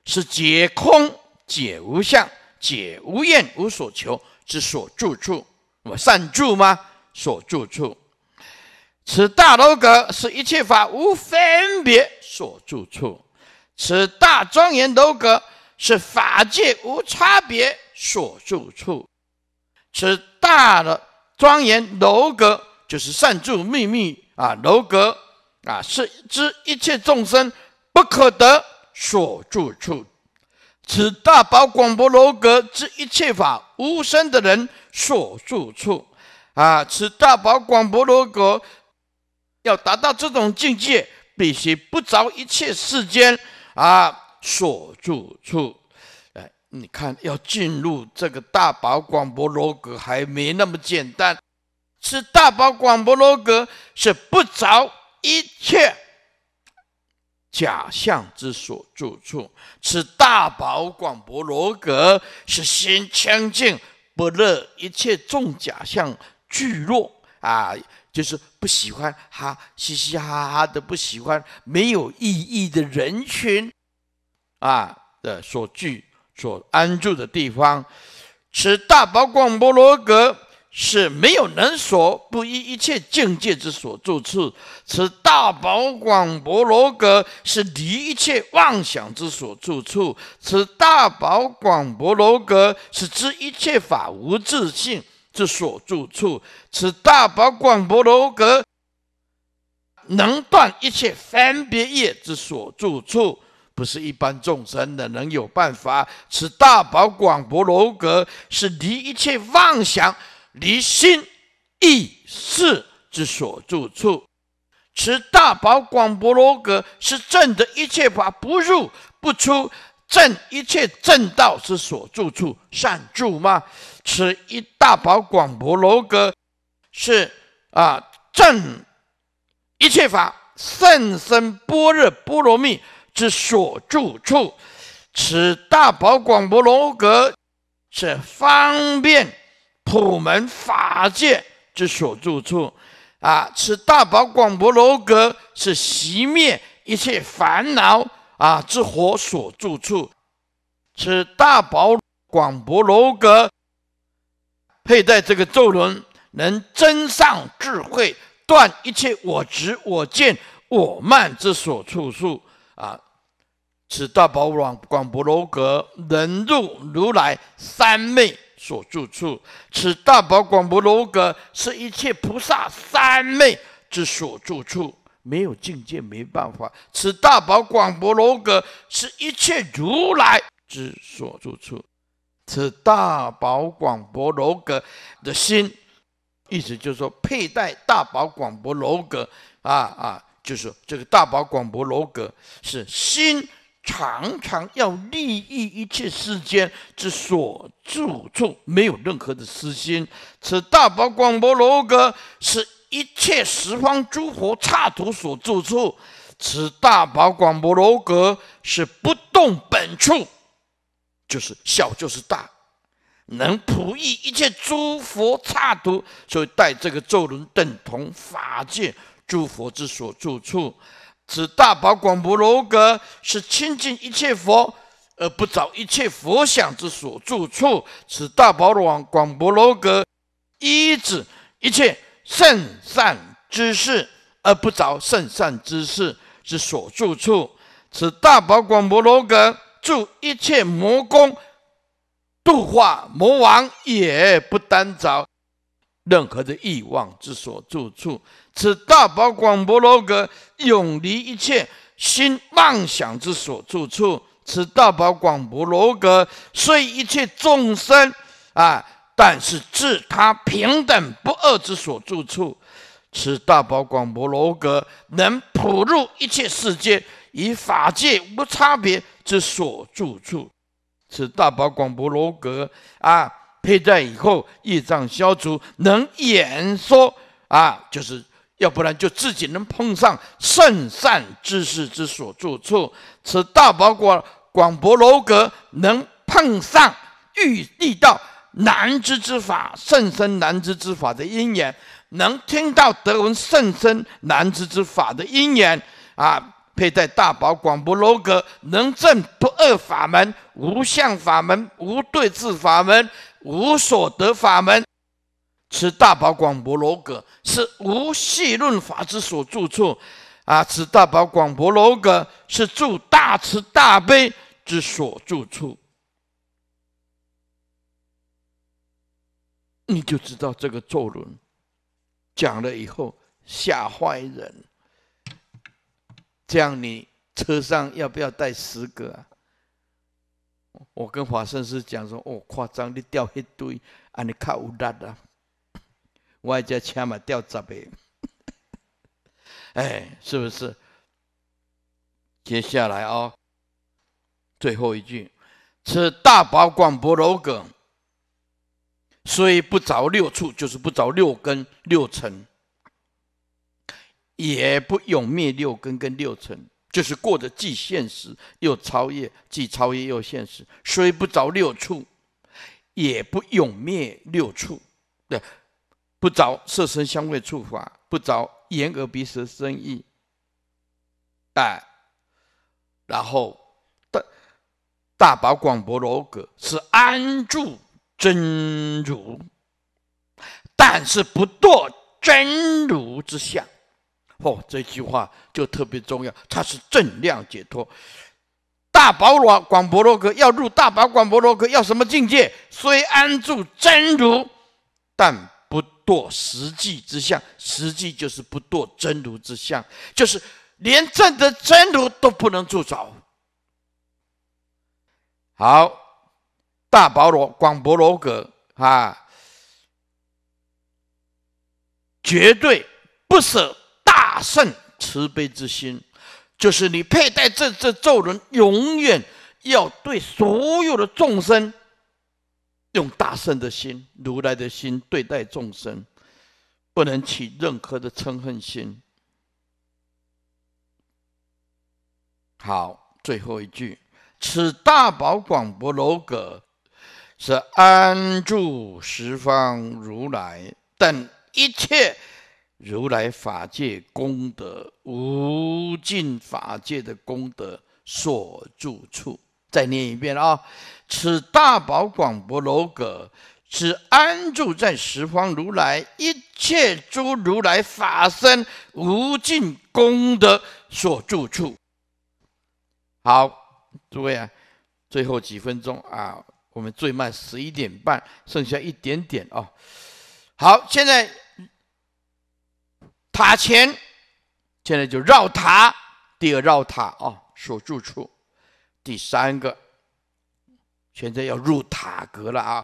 S1: 是解空、解无相、解无厌、无所求之所住处，我善住吗？所住处。此大楼阁是一切法无分别所住处，此大庄严楼阁是法界无差别所住处，此大的庄严楼阁就是善住秘密啊楼阁啊是知一切众生不可得所住处，此大宝广博楼阁知一切法无声的人所住处啊，此大宝广博楼阁。要达到这种境界，必须不着一切世间啊所住处。哎，你看，要进入这个大宝广博罗格还没那么简单。此大宝广博罗格是不着一切假象之所住处。此大宝广博罗格是心清净，不乐一切众假象聚落啊，就是。不喜欢哈嘻嘻哈哈的，不喜欢没有意义的人群，啊的所居所安住的地方。此大宝广博罗格是没有能所，不依一切境界之所住处。此大宝广博罗格是离一切妄想之所住处。此大宝广博罗格是知一切法无自性。之所住处，此大宝广博楼阁能断一切分别业之所住处，不是一般众生的能有办法。此大宝广博楼阁是离一切妄想、离心意识之所住处。此大宝广博楼阁是正的一切法不入不出，正一切正道之所住处，善住吗？此一大宝广博楼阁，是啊，正一切法甚深般若波罗蜜之所住处。此大宝广博楼阁，是方便普门法界之所住处。啊，此大宝广博楼阁，是熄灭一切烦恼啊之火所住处。此大宝广博楼阁。佩戴这个咒轮，能增上智慧，断一切我执、我见、我慢之所处处。啊，此大宝广广博楼阁，能入如来三昧所住处。此大宝广博楼阁，是一切菩萨三昧之所住处。没有境界没办法。此大宝广博楼阁，是一切如来之所住处。此大宝广博楼阁的心，意思就是说，佩戴大宝广博楼阁啊啊，就是这个大宝广博楼阁是心常常要利益一切世间之所住处，没有任何的私心。此大宝广博楼阁是一切十方诸佛刹土所住处，此大宝广博楼阁是不动本处。就是小就是大，能普益一切诸佛刹土，所以带这个咒轮等同法界诸佛之所住处。此大宝广博罗格是清净一切佛而不着一切佛想之所住处。此大宝广广博罗格依止一切圣善之事而不着圣善之事之所住处。此大宝广博罗格。住一切魔功，度化魔王，也不单着任何的欲望之所住处。此大宝广博罗格，永离一切心妄想之所住处。此大宝广博罗格，虽一切众生啊，但是至他平等不二之所住处。此大宝广博罗格，能普入一切世界，与法界无差别。之所住处，此大宝广博罗格啊，佩戴以后业障消除，能演说啊，就是要不然就自己能碰上圣善知识之所住处，此大宝广广博罗格能碰上遇遇到难知之法、甚深难知之法的因缘，能听到德文甚深难知之法的因缘啊。佩戴大宝广博罗阁，能正不二法门，无相法门，无对治法门，无所得法门。此大宝广博罗阁是无系论法之所住处啊！此大宝广博罗阁是住大慈大悲之所住处。你就知道这个咒论讲了以后吓坏人。这样你车上要不要带十个啊？我跟华盛师讲说：“哦，夸张，你掉一堆啊，你靠不住的，外加千万掉十个，哎，是不是？”接下来啊，最后一句：“此大宝广播楼梗，虽不着六处，就是不着六根六尘。”也不永灭六根跟六尘，就是过得既现实又超越，既超越又现实。虽不着六处，也不永灭六处。对，不着色身香味触法，不着眼耳鼻舌身意，哎，然后大大宝广博罗格是安住真如，但是不堕真如之相。哦，这句话就特别重要，它是正量解脱。大宝罗广博罗格要入大宝广博罗格，要什么境界？虽安住真如，但不堕实际之相。实际就是不堕真如之相，就是连证的真如都不能住着。好，大宝罗广博罗格啊，绝对不舍。大圣慈悲之心，就是你佩戴这这咒轮，永远要对所有的众生用大圣的心、如来的心对待众生，不能起任何的嗔恨心。好，最后一句：此大宝广博楼阁，是安住十方如来等一切。如来法界功德无尽，法界的功德所住处，再念一遍啊！此大宝广博楼阁，此安住在十方如来一切诸如来法身无尽功德所住处。好，诸位啊，最后几分钟啊，我们最慢十一点半，剩下一点点啊。好，现在。塔前，现在就绕塔，第二绕塔啊，所住处，第三个，现在要入塔阁了啊！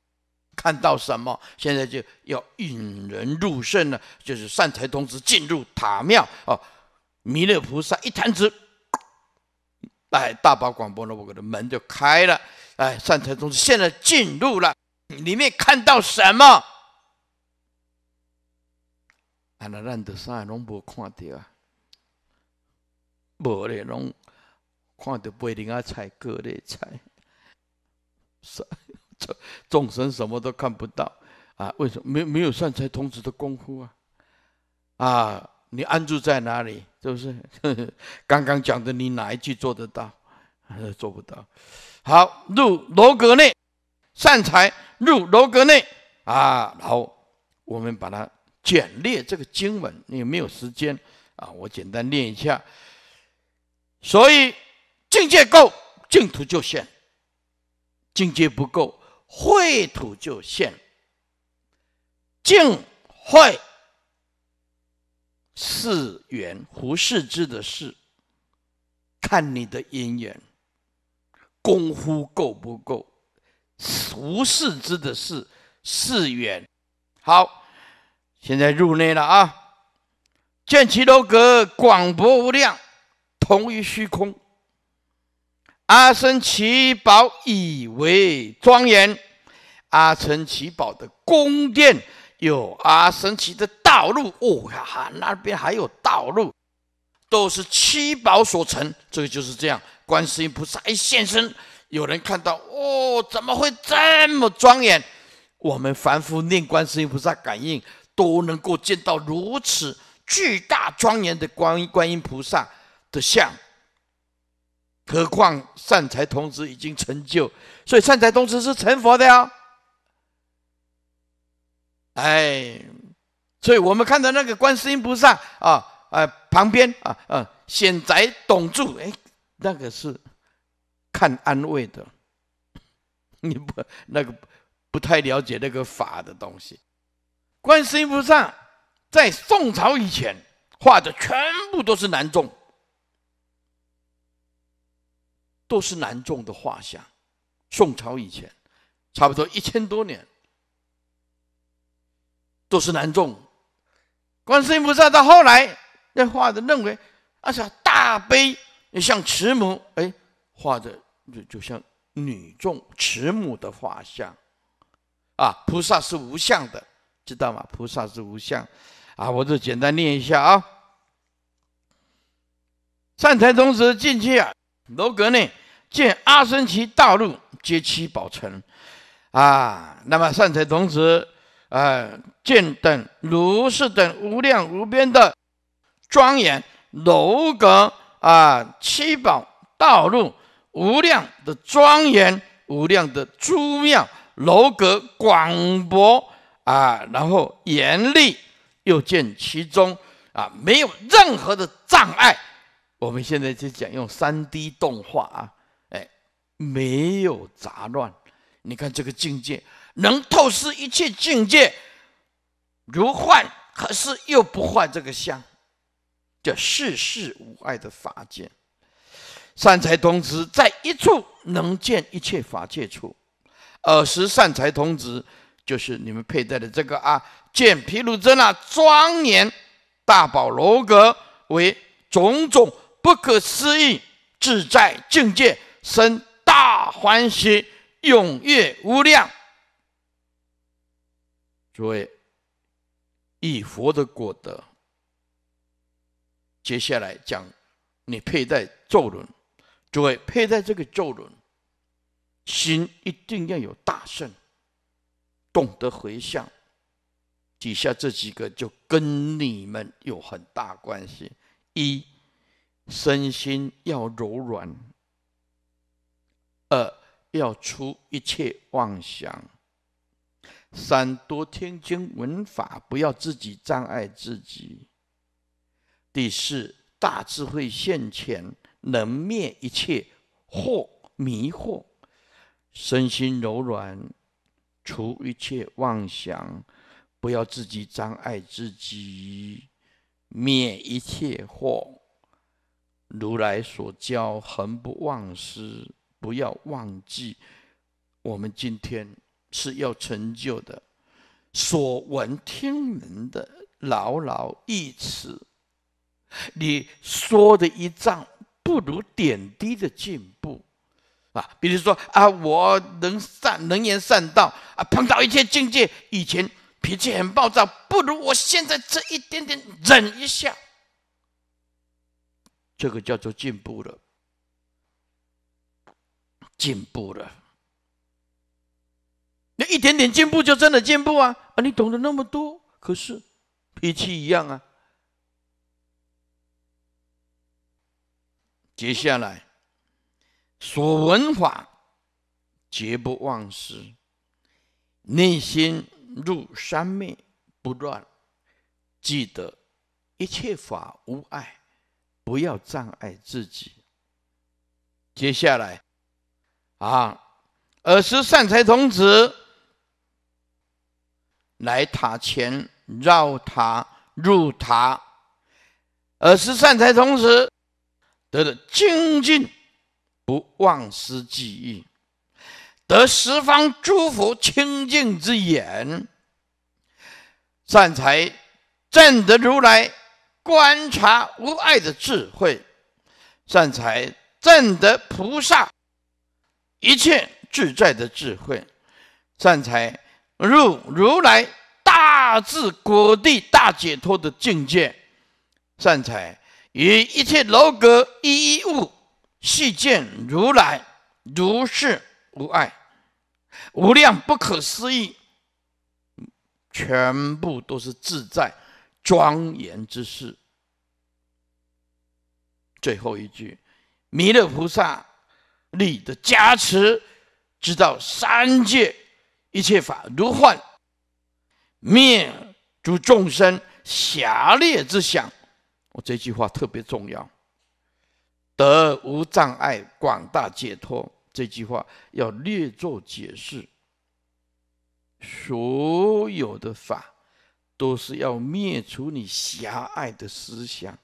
S1: 看到什么？现在就要引人入胜了，就是善财童子进入塔庙啊！弥勒菩萨一弹指，哎，大宝广播呢，我给门就开了，哎，善财童子现在进入了里面，看到什么？那咱都啥拢无看到啊？无的拢看到背人家菜各类菜，什众众神什么都看不到啊？为什么？没没有善财童子的功夫啊？啊，你安住在哪里？是不是？(laughs) 刚刚讲的你哪一句做得到？做不到。好，入楼阁内，善财入楼阁内啊。好，我们把它。简略这个经文，你没有时间啊，我简单念一下。所以境界够，净土就现；境界不够，秽土就现。净秽是缘，胡适之的“是看你的因缘功夫够不够。胡适之的“是是缘好。现在入内了啊！见其楼阁广博无量，同于虚空。阿僧祇宝以为庄严，阿僧祇宝的宫殿有阿僧祇的道路。哦，哈，那边还有道路，都是七宝所成。这个就是这样，观世音菩萨一现身，有人看到哦，怎么会这么庄严？我们凡夫念观世音菩萨感应。都能够见到如此巨大庄严的观音观音菩萨的像，何况善财童子已经成就，所以善财童子是成佛的呀！哎，所以我们看到那个观世音菩萨啊，呃，旁边啊，呃，显宅董柱，哎，那个是看安慰的，你不那个不太了解那个法的东西。观世音菩萨在宋朝以前画的全部都是男众，都是男众的画像。宋朝以前，差不多一千多年，都是男众。观世音菩萨到后来，那画的认为，而且大悲像慈母，哎，画的就就像女众慈母的画像。啊，菩萨是无相的。知道吗？菩萨是无相，啊，我就简单念一下啊。善财童子进去楼阁内，见阿僧祇道路皆七宝城，啊，那么善财童子啊，见等如是等无量无边的庄严楼阁啊，七宝道路，无量的庄严，无量的诸庙楼阁广博。啊，然后严厉又见其中，啊，没有任何的障碍。我们现在就讲用三 D 动画啊，哎，没有杂乱。你看这个境界，能透视一切境界，如幻，可是又不幻这个相，叫世世无碍的法界。善财童子在一处能见一切法界处，尔时善财童子。就是你们佩戴的这个啊，见毗卢遮那庄严大宝楼阁为种种不可思议自在境界生大欢喜，永越无量。诸位，以佛的果德，接下来讲你佩戴咒轮。诸位佩戴这个咒轮，心一定要有大胜。懂得回向，底下这几个就跟你们有很大关系：一、身心要柔软；二、要出一切妄想；三、多听经闻法，不要自己障碍自己；第四，大智慧现前，能灭一切惑迷惑，身心柔软。除一切妄想，不要自己障碍自己，灭一切祸。如来所教，恒不忘失。不要忘记，我们今天是要成就的。所闻听闻的，牢牢一词，你说的一丈，不如点滴的进步。啊，比如说啊，我能善能言善道啊，碰到一些境界，以前脾气很暴躁，不如我现在这一点点忍一下，这个叫做进步了，进步了。那一点点进步就真的进步啊啊！你懂得那么多，可是脾气一样啊。接下来。所闻法，绝不忘失；内心入三昧，不乱，记得一切法无碍，不要障碍自己。接下来，啊，尔时善财童子来塔前，绕塔入塔。尔时善财童子得的精进。不忘失忆，得十方诸佛清净之眼；善财证得如来观察无碍的智慧；善财证得菩萨一切自在的智慧；善财入如来大智果地大解脱的境界；善财与一切楼阁一一物。系见如来，如是无碍，无量不可思议，全部都是自在庄严之事。最后一句，弥勒菩萨力的加持，知道三界一切法如幻，灭诸众生狭劣之想。我这句话特别重要。得无障碍，广大解脱。这句话要略作解释。所有的法，都是要灭除你狭隘的思想，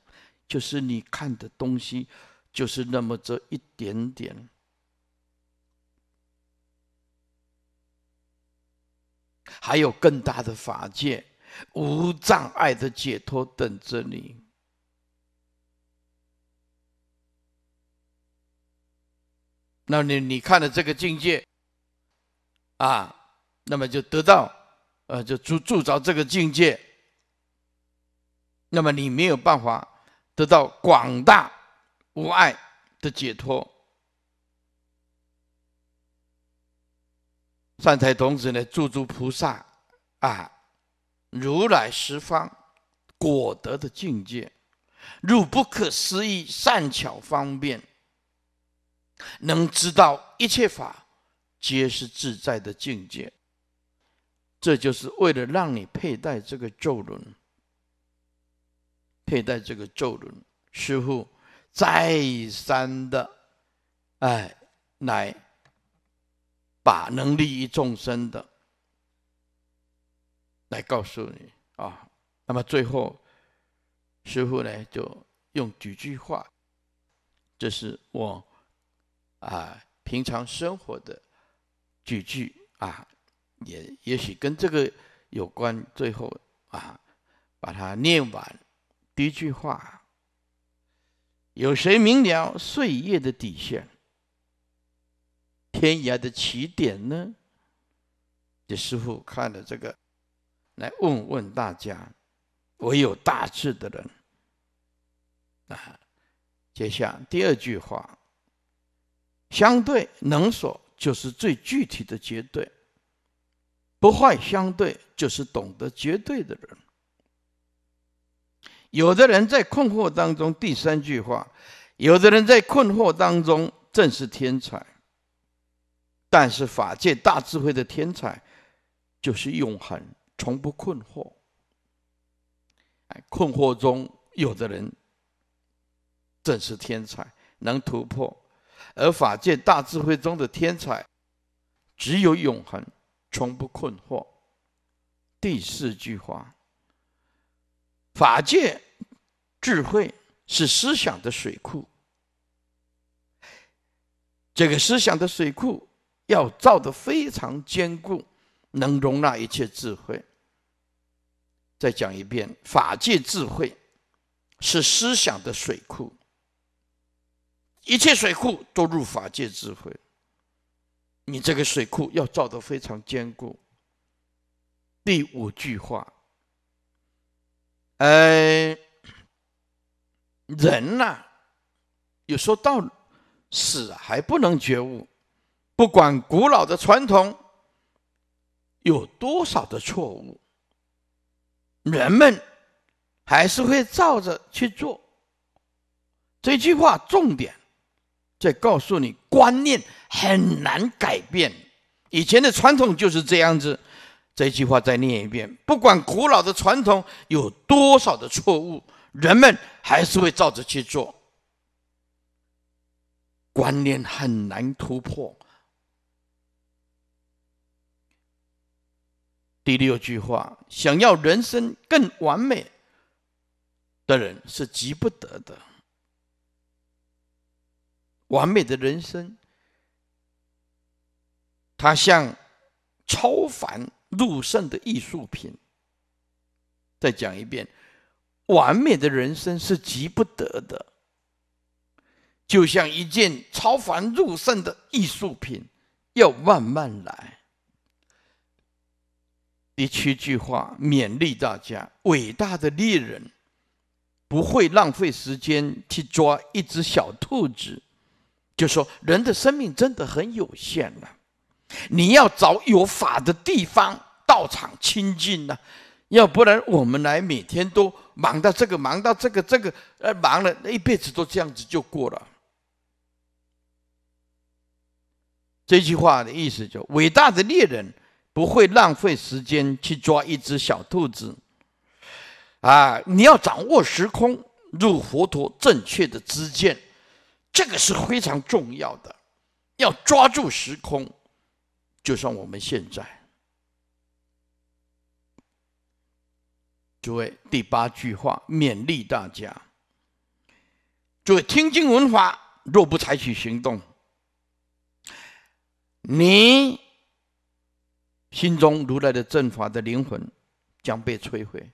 S1: 就是你看的东西，就是那么这一点点。还有更大的法界，无障碍的解脱等着你。那你你看了这个境界，啊，那么就得到，呃，就住住着这个境界。那么你没有办法得到广大无碍的解脱。善财童子呢，助诸菩萨啊，如来十方果德的境界，入不可思议善巧方便。能知道一切法皆是自在的境界，这就是为了让你佩戴这个咒轮，佩戴这个咒轮。师傅再三的哎来把能利益众生的来告诉你啊。那么最后，师傅呢就用几句话，这是我。啊，平常生活的句句啊，也也许跟这个有关。最后啊，把它念完第一句话：有谁明了岁月的底线、天涯的起点呢？这师傅看了这个，来问问大家：唯有大智的人啊，接下第二句话。相对能所就是最具体的绝对；不坏相对，就是懂得绝对的人。有的人在困惑当中，第三句话；有的人在困惑当中正是天才。但是法界大智慧的天才，就是永恒，从不困惑。哎，困惑中有的人正是天才，能突破。而法界大智慧中的天才，只有永恒，从不困惑。第四句话，法界智慧是思想的水库。这个思想的水库要造得非常坚固，能容纳一切智慧。再讲一遍，法界智慧是思想的水库。一切水库都入法界智慧。你这个水库要造的非常坚固。第五句话，呃，人呐，有时候到死还不能觉悟，不管古老的传统有多少的错误，人们还是会照着去做。这句话重点。在告诉你，观念很难改变。以前的传统就是这样子。这句话再念一遍。不管古老的传统有多少的错误，人们还是会照着去做。观念很难突破。第六句话，想要人生更完美的人是急不得的。完美的人生，它像超凡入圣的艺术品。再讲一遍，完美的人生是急不得的，就像一件超凡入圣的艺术品，要慢慢来。第七句话，勉励大家：伟大的猎人不会浪费时间去抓一只小兔子。就说人的生命真的很有限了，你要找有法的地方到场亲近呢，要不然我们来每天都忙到这个忙到这个这个呃忙了，一辈子都这样子就过了。这句话的意思就：伟大的猎人不会浪费时间去抓一只小兔子。啊，你要掌握时空，入佛陀正确的知见。这个是非常重要的，要抓住时空。就像我们现在，诸位第八句话勉励大家：，诸位听经闻法若不采取行动，你心中如来的正法的灵魂将被摧毁。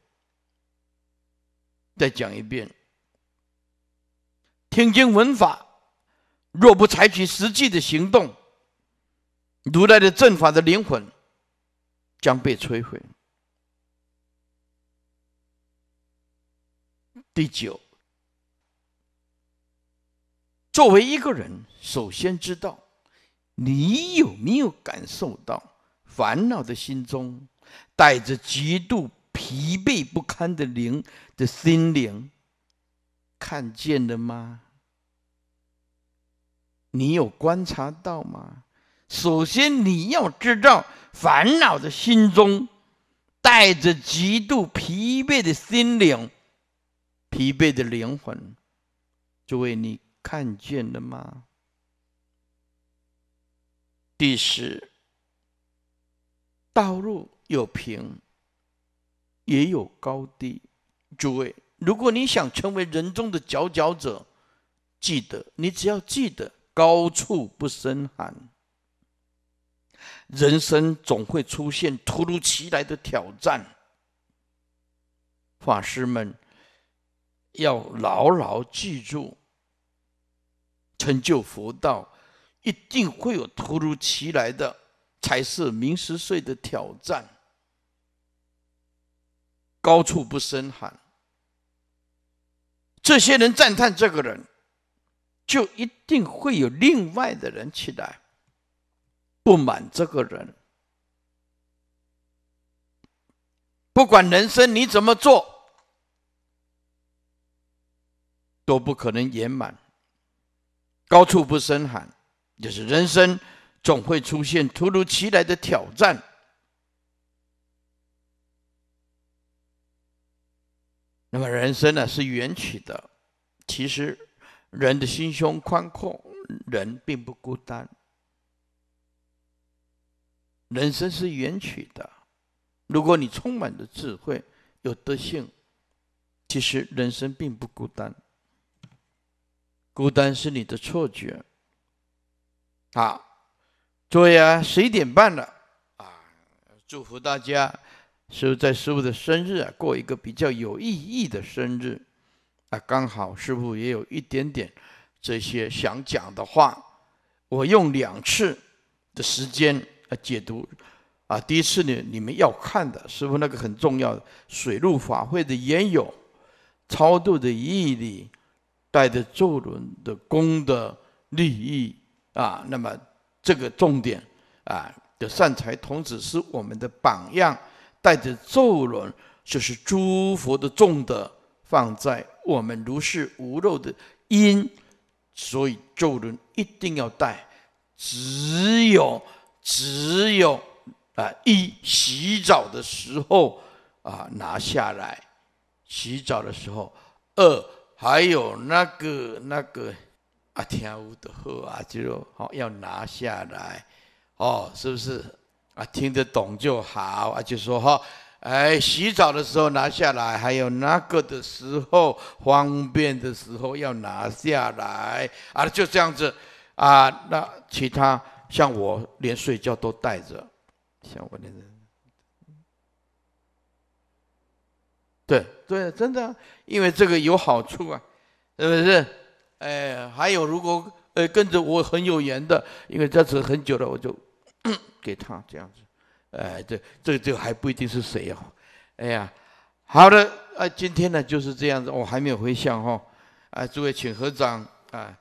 S1: 再讲一遍：听经闻法。若不采取实际的行动，如来的正法的灵魂将被摧毁。第九，作为一个人，首先知道你有没有感受到烦恼的心中带着极度疲惫不堪的灵的心灵，看见了吗？你有观察到吗？首先，你要知道，烦恼的心中带着极度疲惫的心灵，疲惫的灵魂。诸位，你看见了吗？第十，道路有平，也有高低。诸位，如果你想成为人中的佼佼者，记得，你只要记得。高处不胜寒，人生总会出现突如其来的挑战。法师们要牢牢记住，成就佛道一定会有突如其来的、才色明十岁的挑战。高处不胜寒，这些人赞叹这个人。就一定会有另外的人起来不满这个人。不管人生你怎么做，都不可能圆满。高处不胜寒，就是人生总会出现突如其来的挑战。那么人生呢是缘起的，其实。人的心胸宽阔，人并不孤单。人生是圆曲的，如果你充满着智慧、有德性，其实人生并不孤单。孤单是你的错觉。好，作业啊，十一点半了啊，祝福大家，傅在师傅的生日啊，过一个比较有意义的生日。刚好师傅也有一点点这些想讲的话，我用两次的时间来解读。啊，第一次呢，你们要看的师傅那个很重要的水陆法会的缘由、超度的毅力、带着咒轮的功的利益啊。那么这个重点啊的善财童子是我们的榜样，带着咒轮就是诸佛的众德放在。我们如是无漏的因，所以咒轮一定要带。只有只有啊，一洗澡的时候啊拿下来；洗澡的时候，二还有那个那个阿天乌的喝啊就罗，好要拿下来哦，是不是啊？听得懂就好，啊就说哈。哎，洗澡的时候拿下来，还有那个的时候方便的时候要拿下来，啊，就这样子，啊，那其他像我连睡觉都带着，像我连对对，真的，因为这个有好处啊，是不是？哎，还有如果呃跟着我很有缘的，因为这次很久了，我就 (coughs) 给他这样子。哎，这这这还不一定是谁哦，哎呀，好的，啊，今天呢就是这样子，我还没有回向哈，啊，诸位请合掌，啊，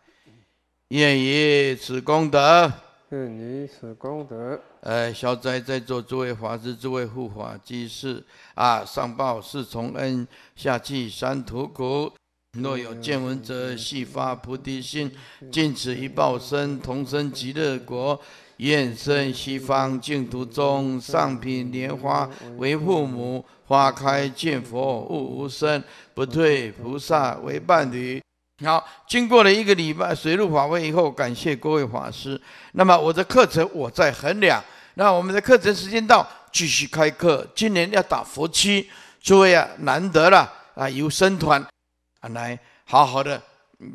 S1: 愿以此功德，愿以此功德，呃，消灾在座诸位法师、诸位护法居士啊，上报四重恩，下济三途苦，若有见闻者，悉发菩提心，尽此一报身，同生极乐国。愿生西方净土中，上品莲花为父母。花开见佛悟无生，不退菩萨为伴侣。好，经过了一个礼拜水陆法会以后，感谢各位法师。那么我的课程我在衡量。那我们的课程时间到，继续开课。今年要打佛七，诸位啊，难得了啊，由僧团啊来好好的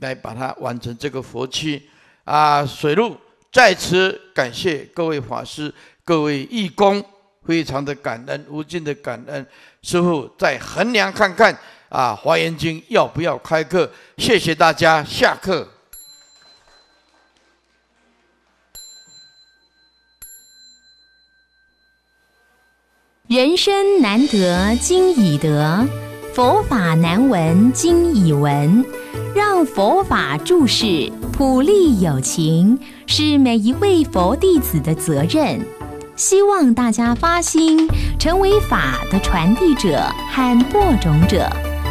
S1: 来把它完成这个佛七啊，水陆。在此感谢各位法师、各位义工，非常的感恩，无尽的感恩。师傅再衡量看看啊，《华严经》要不要开课？谢谢大家，下课。人生难得今已得。佛法难闻，经已闻，让佛法注释普利有情，是每一位佛弟子的责任。希望大家发心，成为法的传递者和播种者，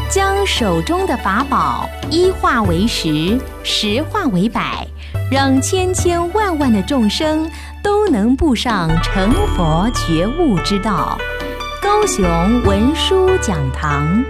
S1: 将手中的法宝一化为十，十化为百，让千千万万的众生都能步上成佛觉悟之道。高雄文殊讲堂。